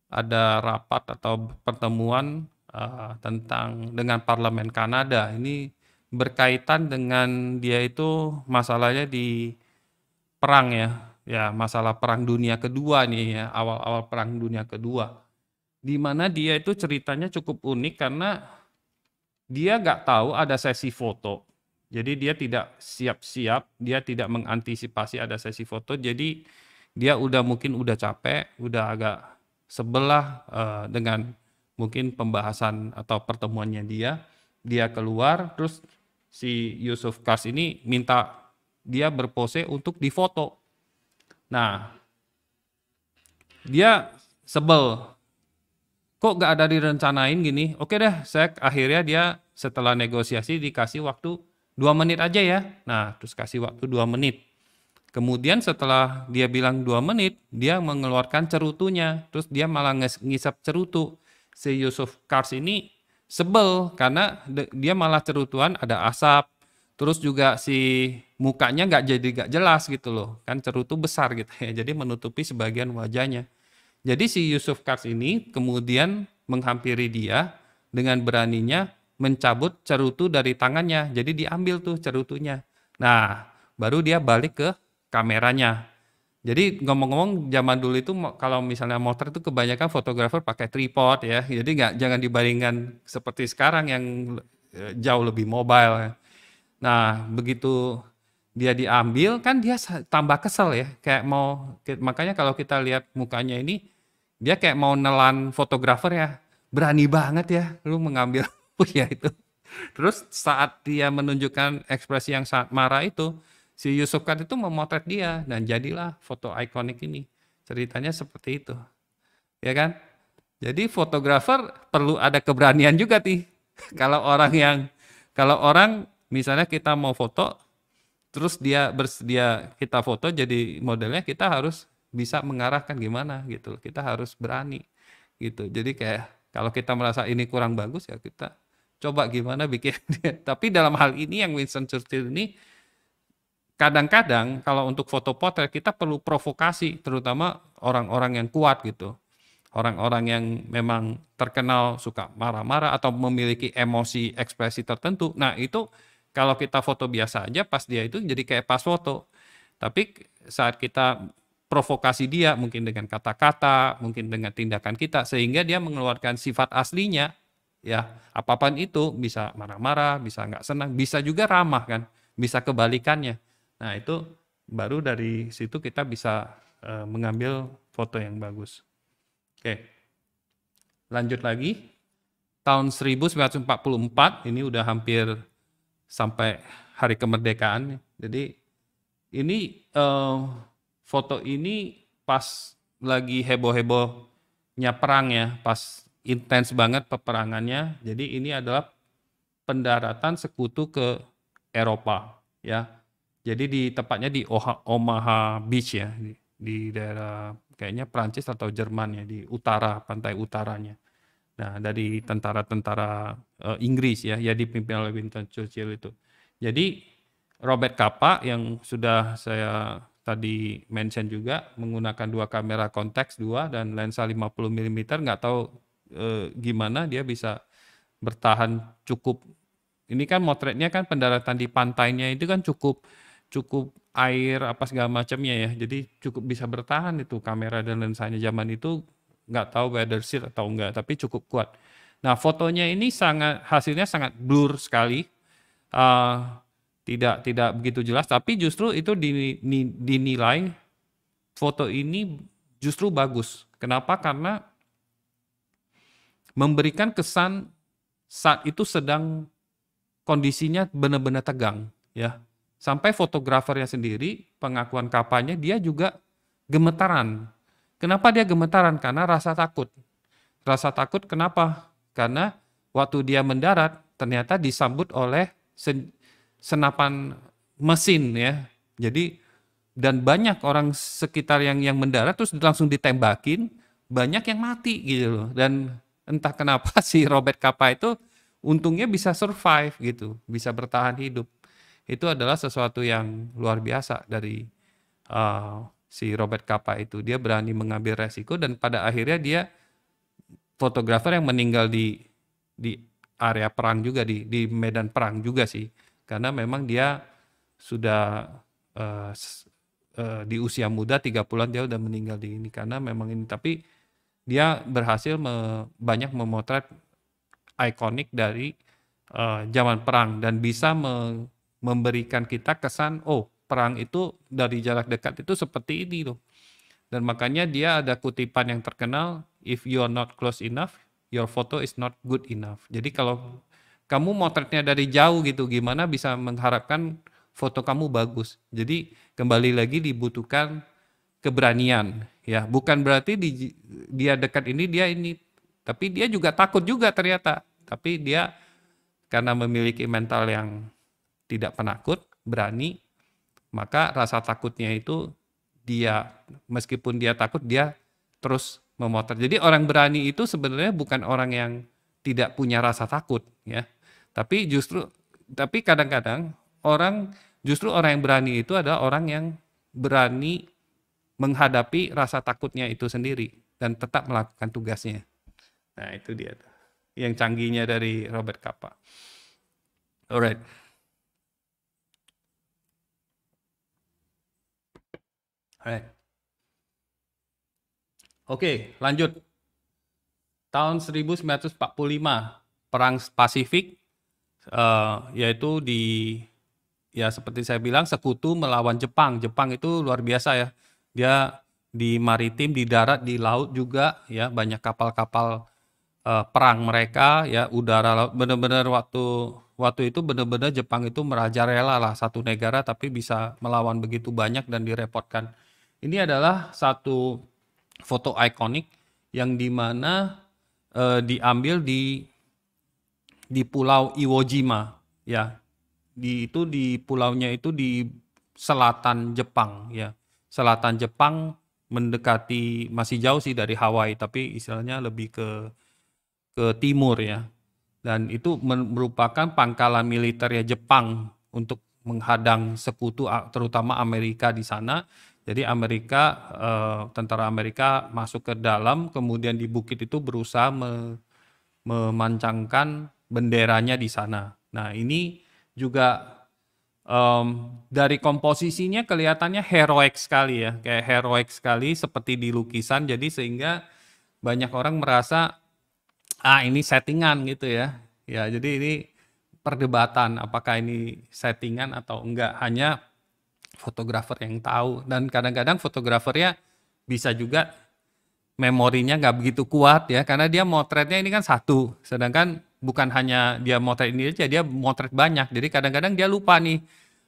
ada rapat atau pertemuan uh, tentang dengan parlemen Kanada. Ini berkaitan dengan dia itu masalahnya di perang ya. Ya, masalah perang dunia kedua nih ya, awal-awal perang dunia kedua di mana dia itu ceritanya cukup unik karena dia nggak tahu ada sesi foto. Jadi dia tidak siap-siap, dia tidak mengantisipasi ada sesi foto. Jadi dia udah mungkin udah capek, udah agak sebelah uh, dengan mungkin pembahasan atau pertemuannya dia. Dia keluar, terus si Yusuf Kars ini minta dia berpose untuk difoto. Nah, dia sebel kok gak ada direncanain gini oke deh sek akhirnya dia setelah negosiasi dikasih waktu dua menit aja ya nah terus kasih waktu dua menit kemudian setelah dia bilang dua menit dia mengeluarkan cerutunya terus dia malah ngisap cerutu si Yusuf Kars ini sebel karena dia malah cerutuan ada asap terus juga si mukanya nggak jadi nggak jelas gitu loh kan cerutu besar gitu ya jadi menutupi sebagian wajahnya jadi si Yusuf Kars ini kemudian menghampiri dia dengan beraninya mencabut cerutu dari tangannya. Jadi diambil tuh cerutunya. Nah, baru dia balik ke kameranya. Jadi ngomong-ngomong zaman dulu itu kalau misalnya motor itu kebanyakan fotografer pakai tripod ya. Jadi nggak jangan dibandingkan seperti sekarang yang eh, jauh lebih mobile. Nah, begitu dia diambil kan dia tambah kesel ya kayak mau makanya kalau kita lihat mukanya ini dia kayak mau nelan fotografer ya berani banget ya lu mengambil ya itu terus saat dia menunjukkan ekspresi yang sangat marah itu si Yusuf Kat itu memotret dia dan jadilah foto ikonik ini ceritanya seperti itu ya kan jadi fotografer perlu ada keberanian juga sih kalau orang yang kalau orang misalnya kita mau foto terus dia bersedia kita foto jadi modelnya kita harus bisa mengarahkan gimana gitu kita harus berani gitu jadi kayak kalau kita merasa ini kurang bagus ya kita coba gimana bikin tapi dalam hal ini yang Winston Churchill ini kadang-kadang kalau untuk foto potret kita perlu provokasi terutama orang-orang yang kuat gitu orang-orang yang memang terkenal suka marah-marah atau memiliki emosi ekspresi tertentu. Nah, itu kalau kita foto biasa aja pas dia itu jadi kayak pas foto. Tapi saat kita provokasi dia mungkin dengan kata-kata, mungkin dengan tindakan kita sehingga dia mengeluarkan sifat aslinya ya apapun itu bisa marah-marah, bisa nggak senang, bisa juga ramah kan, bisa kebalikannya. Nah itu baru dari situ kita bisa uh, mengambil foto yang bagus. Oke, lanjut lagi tahun 1944 ini udah hampir sampai hari kemerdekaan. Jadi ini uh, foto ini pas lagi heboh-hebohnya perang ya, pas intens banget peperangannya. Jadi ini adalah pendaratan sekutu ke Eropa ya. Jadi di tepatnya di Omaha Beach ya, di, di daerah kayaknya Prancis atau Jerman ya, di utara pantai utaranya. Nah, dari tentara-tentara uh, Inggris ya, ya dipimpin oleh Winston Churchill itu. Jadi Robert Capa yang sudah saya tadi mention juga menggunakan dua kamera konteks dua dan lensa 50 mm nggak tahu eh, gimana dia bisa bertahan cukup ini kan motretnya kan pendaratan di pantainya itu kan cukup cukup air apa segala macamnya ya jadi cukup bisa bertahan itu kamera dan lensanya zaman itu nggak tahu weather seal atau enggak tapi cukup kuat nah fotonya ini sangat hasilnya sangat blur sekali uh, tidak tidak begitu jelas tapi justru itu dinilai foto ini justru bagus kenapa karena memberikan kesan saat itu sedang kondisinya benar-benar tegang ya sampai fotografernya sendiri pengakuan kapalnya dia juga gemetaran kenapa dia gemetaran karena rasa takut rasa takut kenapa karena waktu dia mendarat ternyata disambut oleh senapan mesin ya. Jadi dan banyak orang sekitar yang yang mendarat terus langsung ditembakin, banyak yang mati gitu loh. Dan entah kenapa si Robert Kappa itu untungnya bisa survive gitu, bisa bertahan hidup. Itu adalah sesuatu yang luar biasa dari uh, si Robert Kappa itu. Dia berani mengambil resiko dan pada akhirnya dia fotografer yang meninggal di di area perang juga di di medan perang juga sih karena memang dia sudah uh, uh, di usia muda tiga bulan dia sudah meninggal di ini karena memang ini tapi dia berhasil me, banyak memotret ikonik dari uh, zaman perang dan bisa me, memberikan kita kesan oh perang itu dari jarak dekat itu seperti ini loh dan makanya dia ada kutipan yang terkenal if you are not close enough your photo is not good enough jadi kalau kamu motretnya dari jauh gitu gimana bisa mengharapkan foto kamu bagus jadi kembali lagi dibutuhkan keberanian ya bukan berarti di, dia dekat ini dia ini tapi dia juga takut juga ternyata tapi dia karena memiliki mental yang tidak penakut berani maka rasa takutnya itu dia meskipun dia takut dia terus memotret jadi orang berani itu sebenarnya bukan orang yang tidak punya rasa takut ya. Tapi justru tapi kadang-kadang orang justru orang yang berani itu adalah orang yang berani menghadapi rasa takutnya itu sendiri dan tetap melakukan tugasnya. Nah, itu dia yang canggihnya dari Robert Kappa. Alright. Alright. Oke, lanjut tahun 1945 perang Pasifik uh, yaitu di ya seperti saya bilang sekutu melawan Jepang. Jepang itu luar biasa ya. Dia di maritim, di darat, di laut juga ya banyak kapal-kapal uh, perang mereka ya udara laut benar-benar waktu waktu itu benar-benar Jepang itu merajalela lah satu negara tapi bisa melawan begitu banyak dan direpotkan. Ini adalah satu foto ikonik yang dimana uh, diambil di di pulau Iwo Jima ya di itu di pulaunya itu di selatan Jepang ya selatan Jepang mendekati masih jauh sih dari Hawaii tapi istilahnya lebih ke ke timur ya dan itu merupakan pangkalan militer ya Jepang untuk menghadang sekutu terutama Amerika di sana jadi Amerika eh, tentara Amerika masuk ke dalam kemudian di bukit itu berusaha memancangkan benderanya di sana. Nah, ini juga um, dari komposisinya kelihatannya heroik sekali ya, kayak heroik sekali seperti di lukisan jadi sehingga banyak orang merasa ah ini settingan gitu ya. Ya, jadi ini perdebatan apakah ini settingan atau enggak hanya fotografer yang tahu dan kadang-kadang fotografernya bisa juga memorinya nggak begitu kuat ya karena dia motretnya ini kan satu sedangkan bukan hanya dia motret ini aja dia motret banyak jadi kadang-kadang dia lupa nih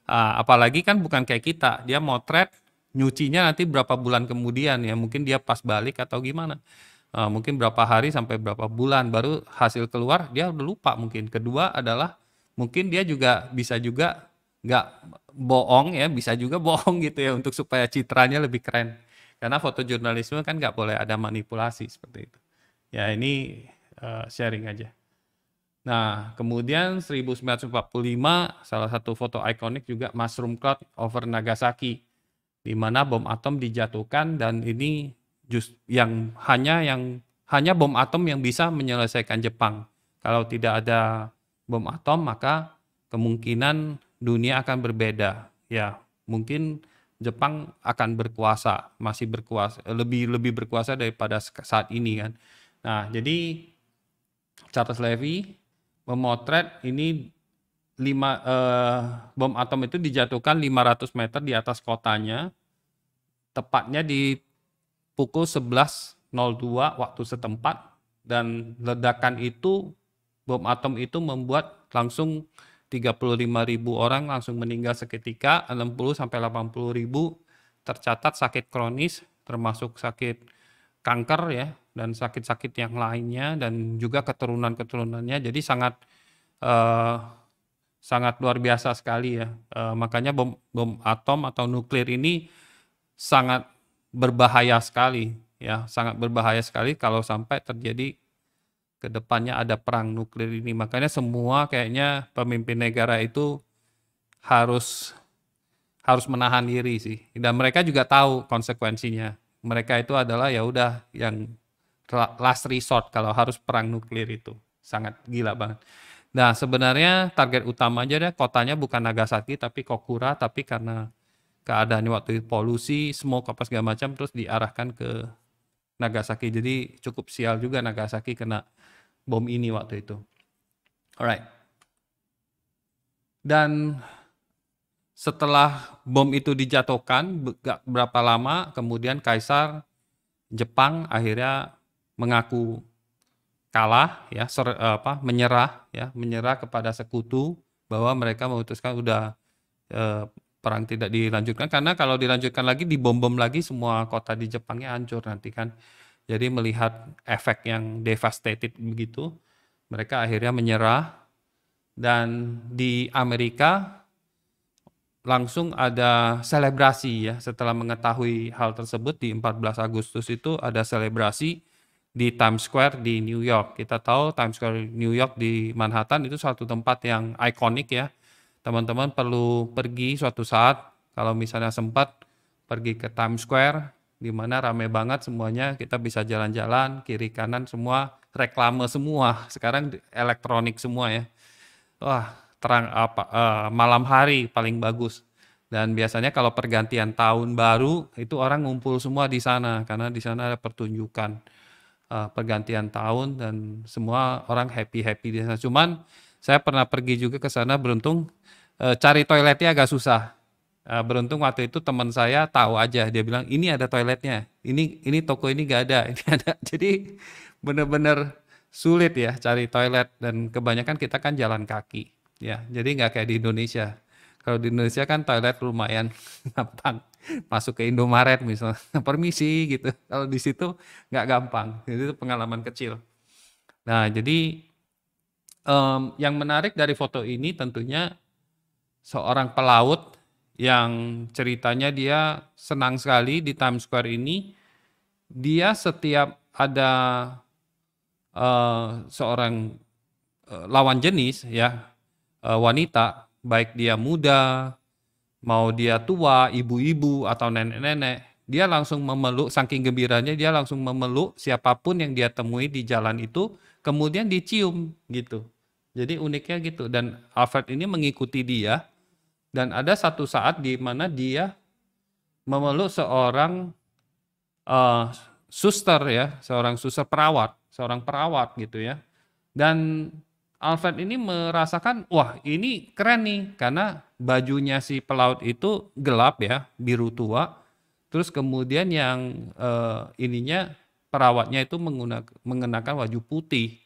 ah, apalagi kan bukan kayak kita dia motret nyucinya nanti berapa bulan kemudian ya mungkin dia pas balik atau gimana ah, mungkin berapa hari sampai berapa bulan baru hasil keluar dia udah lupa mungkin kedua adalah mungkin dia juga bisa juga nggak bohong ya bisa juga bohong gitu ya untuk supaya citranya lebih keren karena foto fotojurnalisme kan nggak boleh ada manipulasi seperti itu ya ini uh, sharing aja nah kemudian 1945 salah satu foto ikonik juga mushroom cloud over Nagasaki di mana bom atom dijatuhkan dan ini just yang hanya yang hanya bom atom yang bisa menyelesaikan Jepang kalau tidak ada bom atom maka kemungkinan dunia akan berbeda. Ya, mungkin Jepang akan berkuasa, masih berkuasa, lebih lebih berkuasa daripada saat ini kan. Nah, jadi Charles Levy memotret ini lima eh, bom atom itu dijatuhkan 500 meter di atas kotanya, tepatnya di pukul 11.02 waktu setempat dan ledakan itu bom atom itu membuat langsung 35.000 orang langsung meninggal seketika, 60 sampai 80.000 tercatat sakit kronis termasuk sakit kanker ya dan sakit-sakit yang lainnya dan juga keturunan-keturunannya. Jadi sangat eh, sangat luar biasa sekali ya. Eh, makanya bom bom atom atau nuklir ini sangat berbahaya sekali ya, sangat berbahaya sekali kalau sampai terjadi ke depannya ada perang nuklir ini. Makanya semua kayaknya pemimpin negara itu harus harus menahan diri sih. Dan mereka juga tahu konsekuensinya. Mereka itu adalah ya udah yang last resort kalau harus perang nuklir itu. Sangat gila banget. Nah, sebenarnya target utama aja deh kotanya bukan Nagasaki tapi Kokura tapi karena keadaan waktu itu polusi, smoke apa segala macam terus diarahkan ke Nagasaki. Jadi cukup sial juga Nagasaki kena bom ini waktu itu. Alright. Dan setelah bom itu dijatuhkan gak berapa lama kemudian kaisar Jepang akhirnya mengaku kalah ya ser, apa menyerah ya menyerah kepada sekutu bahwa mereka memutuskan udah eh, perang tidak dilanjutkan karena kalau dilanjutkan lagi dibom-bom lagi semua kota di Jepangnya hancur nanti kan. Jadi melihat efek yang devastated begitu, mereka akhirnya menyerah dan di Amerika langsung ada selebrasi ya setelah mengetahui hal tersebut di 14 Agustus itu ada selebrasi di Times Square di New York. Kita tahu Times Square New York di Manhattan itu satu tempat yang ikonik ya. Teman-teman perlu pergi suatu saat kalau misalnya sempat pergi ke Times Square di mana rame banget semuanya kita bisa jalan-jalan kiri kanan semua reklame semua sekarang elektronik semua ya wah terang apa uh, malam hari paling bagus dan biasanya kalau pergantian tahun baru itu orang ngumpul semua di sana karena di sana ada pertunjukan uh, pergantian tahun dan semua orang happy happy di sana cuman saya pernah pergi juga ke sana beruntung uh, cari toiletnya agak susah uh, beruntung waktu itu teman saya tahu aja dia bilang ini ada toiletnya ini ini toko ini gak ada ini ada jadi bener-bener sulit ya cari toilet dan kebanyakan kita kan jalan kaki ya jadi nggak kayak di Indonesia kalau di Indonesia kan toilet lumayan gampang masuk ke Indomaret misalnya permisi gitu kalau di situ nggak gampang jadi itu pengalaman kecil nah jadi um, yang menarik dari foto ini tentunya seorang pelaut yang ceritanya dia senang sekali di Times Square ini. Dia setiap ada uh, seorang uh, lawan jenis ya uh, wanita, baik dia muda, mau dia tua, ibu-ibu atau nenek-nenek, dia langsung memeluk saking gembiranya dia langsung memeluk siapapun yang dia temui di jalan itu, kemudian dicium gitu. Jadi uniknya gitu dan Alfred ini mengikuti dia dan ada satu saat di mana dia memeluk seorang uh, suster ya, seorang suster perawat, seorang perawat gitu ya. Dan Alfred ini merasakan, wah ini keren nih, karena bajunya si pelaut itu gelap ya, biru tua. Terus kemudian yang uh, ininya perawatnya itu mengenakan baju putih.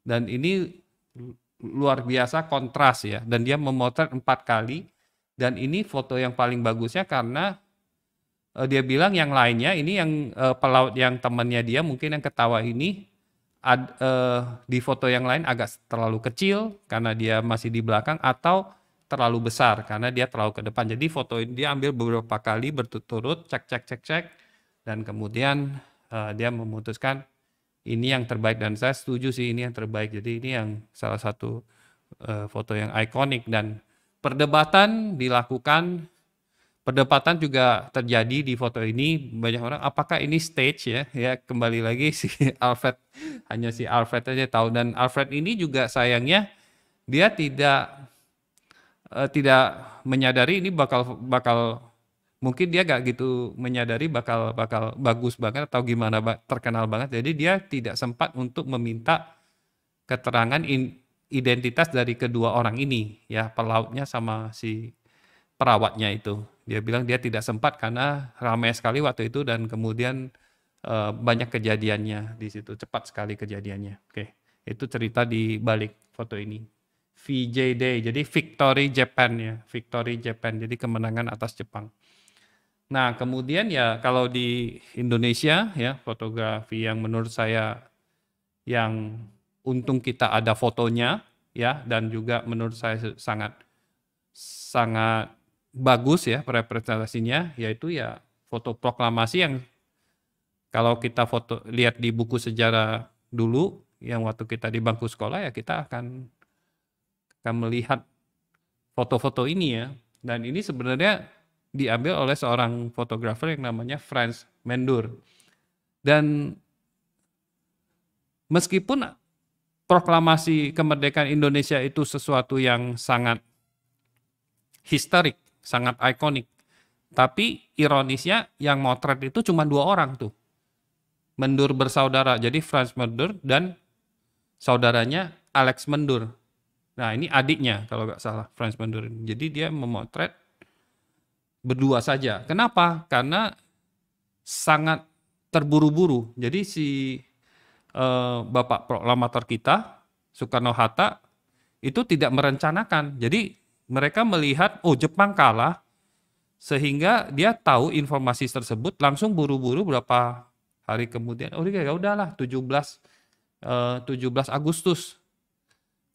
Dan ini luar biasa kontras ya dan dia memotret empat kali dan ini foto yang paling bagusnya karena uh, dia bilang yang lainnya ini yang uh, pelaut yang temannya dia mungkin yang ketawa ini ad, uh, di foto yang lain agak terlalu kecil karena dia masih di belakang atau terlalu besar karena dia terlalu ke depan jadi foto ini dia ambil beberapa kali berturut-turut cek cek cek cek dan kemudian uh, dia memutuskan ini yang terbaik dan saya setuju sih ini yang terbaik. Jadi ini yang salah satu uh, foto yang ikonik dan perdebatan dilakukan perdebatan juga terjadi di foto ini banyak orang apakah ini stage ya ya kembali lagi si Alfred hanya si Alfred aja tahu dan Alfred ini juga sayangnya dia tidak uh, tidak menyadari ini bakal bakal mungkin dia gak gitu menyadari bakal bakal bagus banget atau gimana terkenal banget jadi dia tidak sempat untuk meminta keterangan in, identitas dari kedua orang ini ya pelautnya sama si perawatnya itu dia bilang dia tidak sempat karena ramai sekali waktu itu dan kemudian e, banyak kejadiannya di situ cepat sekali kejadiannya oke itu cerita di balik foto ini VJ Day jadi Victory Japan ya Victory Japan jadi kemenangan atas Jepang Nah, kemudian ya kalau di Indonesia ya fotografi yang menurut saya yang untung kita ada fotonya ya dan juga menurut saya sangat sangat bagus ya representasinya yaitu ya foto proklamasi yang kalau kita foto lihat di buku sejarah dulu yang waktu kita di bangku sekolah ya kita akan akan melihat foto-foto ini ya dan ini sebenarnya diambil oleh seorang fotografer yang namanya Franz Mendur. Dan meskipun proklamasi kemerdekaan Indonesia itu sesuatu yang sangat historik, sangat ikonik, tapi ironisnya yang motret itu cuma dua orang tuh. Mendur bersaudara, jadi Franz Mendur dan saudaranya Alex Mendur. Nah ini adiknya kalau nggak salah Franz Mendur. Jadi dia memotret berdua saja. Kenapa? Karena sangat terburu-buru. Jadi si eh, Bapak proklamator kita Soekarno Hatta itu tidak merencanakan. Jadi mereka melihat oh Jepang kalah sehingga dia tahu informasi tersebut langsung buru-buru berapa hari kemudian oh ya udahlah 17 eh, 17 Agustus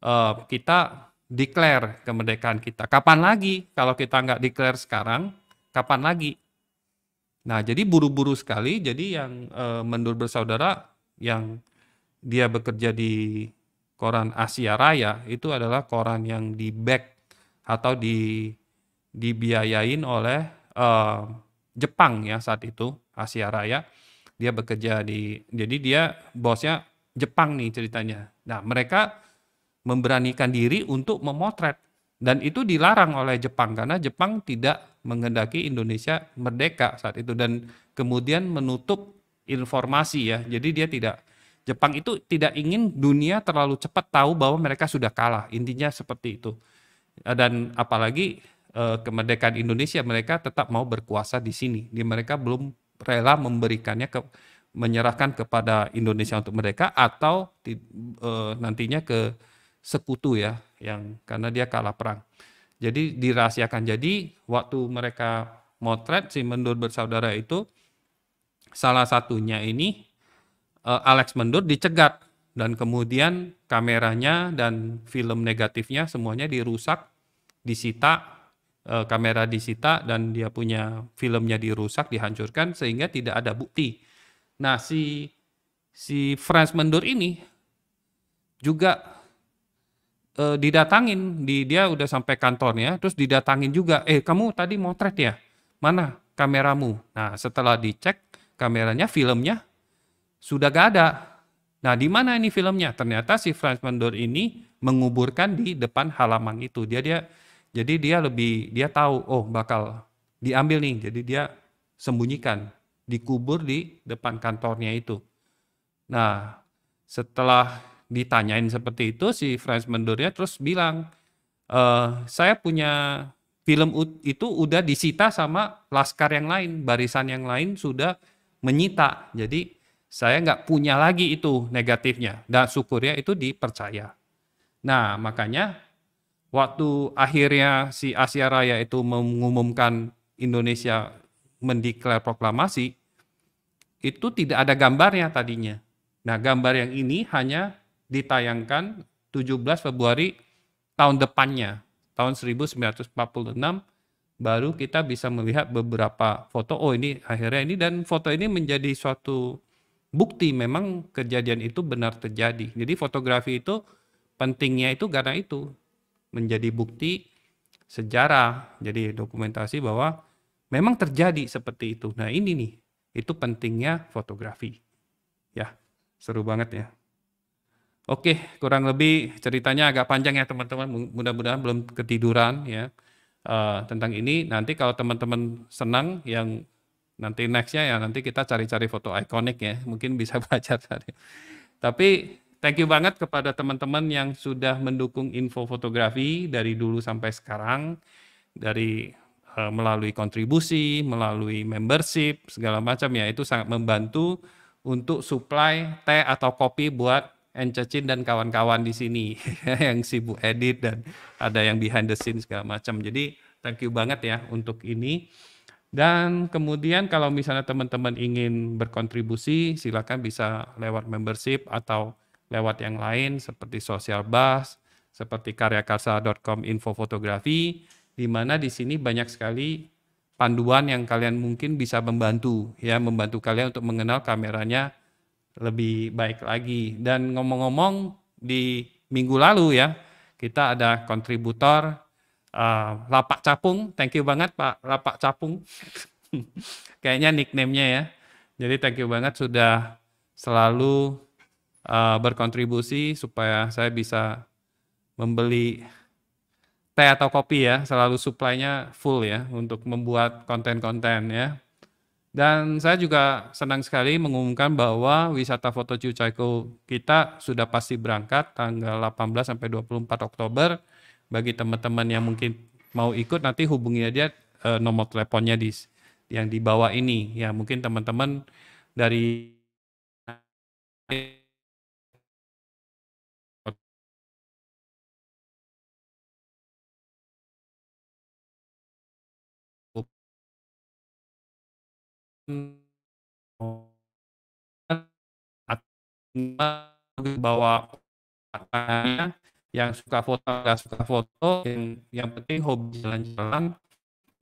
eh, kita declare kemerdekaan kita. Kapan lagi kalau kita nggak declare sekarang? Kapan lagi? Nah, jadi buru-buru sekali. Jadi yang e, eh, mendur bersaudara yang dia bekerja di koran Asia Raya itu adalah koran yang di back atau di dibiayain oleh e, Jepang ya saat itu Asia Raya. Dia bekerja di jadi dia bosnya Jepang nih ceritanya. Nah, mereka memberanikan diri untuk memotret dan itu dilarang oleh Jepang karena Jepang tidak mengendaki Indonesia merdeka saat itu dan kemudian menutup informasi ya. Jadi dia tidak Jepang itu tidak ingin dunia terlalu cepat tahu bahwa mereka sudah kalah. Intinya seperti itu. Dan apalagi eh, kemerdekaan Indonesia mereka tetap mau berkuasa di sini. Di mereka belum rela memberikannya ke menyerahkan kepada Indonesia untuk mereka atau e, nantinya ke sekutu ya, yang karena dia kalah perang. Jadi dirahasiakan. Jadi waktu mereka motret si Mendur bersaudara itu, salah satunya ini eh, Alex Mendur dicegat dan kemudian kameranya dan film negatifnya semuanya dirusak, disita, eh, kamera disita dan dia punya filmnya dirusak, dihancurkan sehingga tidak ada bukti. Nah si si Franz Mendur ini juga uh, didatangin di dia udah sampai kantornya terus didatangin juga eh kamu tadi motret ya mana kameramu nah setelah dicek kameranya filmnya sudah gak ada nah di mana ini filmnya ternyata si Franz Mandor ini menguburkan di depan halaman itu dia dia jadi dia lebih dia tahu oh bakal diambil nih jadi dia sembunyikan dikubur di depan kantornya itu nah setelah ditanyain seperti itu si Franz mendurnya terus bilang e, saya punya film itu udah disita sama laskar yang lain barisan yang lain sudah menyita jadi saya nggak punya lagi itu negatifnya dan syukurnya itu dipercaya nah makanya waktu akhirnya si Asia Raya itu mengumumkan Indonesia mendeklar proklamasi itu tidak ada gambarnya tadinya nah gambar yang ini hanya ditayangkan 17 Februari tahun depannya, tahun 1946 baru kita bisa melihat beberapa foto. Oh ini akhirnya ini dan foto ini menjadi suatu bukti memang kejadian itu benar terjadi. Jadi fotografi itu pentingnya itu karena itu menjadi bukti sejarah. Jadi dokumentasi bahwa memang terjadi seperti itu. Nah ini nih itu pentingnya fotografi. Ya seru banget ya. Oke, kurang lebih ceritanya agak panjang ya teman-teman. Mudah-mudahan belum ketiduran ya uh, tentang ini. Nanti kalau teman-teman senang yang nanti nextnya ya nanti kita cari-cari foto ikonik ya. Mungkin bisa belajar tadi. Tapi thank you banget kepada teman-teman yang sudah mendukung info fotografi dari dulu sampai sekarang dari uh, melalui kontribusi, melalui membership segala macam ya itu sangat membantu untuk supply teh atau kopi buat Encecin dan kawan-kawan di sini yang sibuk edit dan ada yang behind the scene segala macam. Jadi thank you banget ya untuk ini. Dan kemudian kalau misalnya teman-teman ingin berkontribusi, silakan bisa lewat membership atau lewat yang lain seperti social bus, seperti karyakarsa.com info fotografi, di mana di sini banyak sekali panduan yang kalian mungkin bisa membantu, ya membantu kalian untuk mengenal kameranya lebih baik lagi. Dan ngomong-ngomong di minggu lalu ya, kita ada kontributor uh, Lapak Capung. Thank you banget Pak Lapak Capung. Kayaknya nickname-nya ya. Jadi thank you banget sudah selalu uh, berkontribusi supaya saya bisa membeli teh atau kopi ya, selalu supply-nya full ya untuk membuat konten-konten ya. Dan saya juga senang sekali mengumumkan bahwa wisata foto Ciucaiko kita sudah pasti berangkat tanggal 18 sampai 24 Oktober. Bagi teman-teman yang mungkin mau ikut nanti hubungi aja eh, nomor teleponnya di yang di bawah ini. Ya mungkin teman-teman dari bawa pasangannya yang suka foto nggak suka foto yang, yang penting hobi jalan-jalan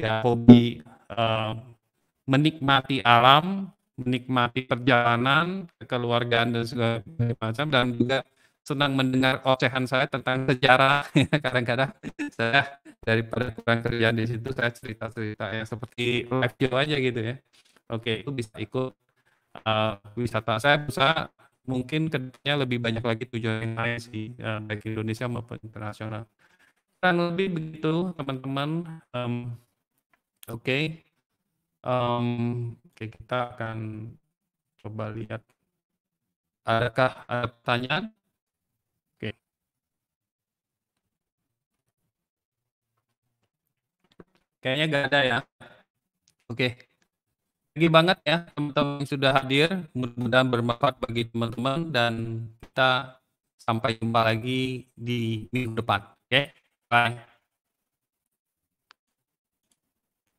ya hobi uh, menikmati alam menikmati perjalanan kekeluargaan dan segala macam dan juga senang mendengar ocehan saya tentang sejarah ya, kadang-kadang saya daripada kurang kerjaan di situ saya cerita-cerita yang seperti live show aja gitu ya Oke, itu bisa ikut uh, wisata. Saya bisa mungkin kedepannya lebih banyak lagi tujuan yang lain sih, uh, baik Indonesia maupun internasional. Dan lebih begitu, teman-teman. Um, Oke, okay. um, okay, kita akan coba lihat. Adakah ada pertanyaan? Oke. Okay. Kayaknya nggak ada ya. Oke. Okay lagi banget ya teman-teman yang sudah hadir. Mudah-mudahan bermanfaat bagi teman-teman dan kita sampai jumpa lagi di minggu depan. Oke, okay? bye.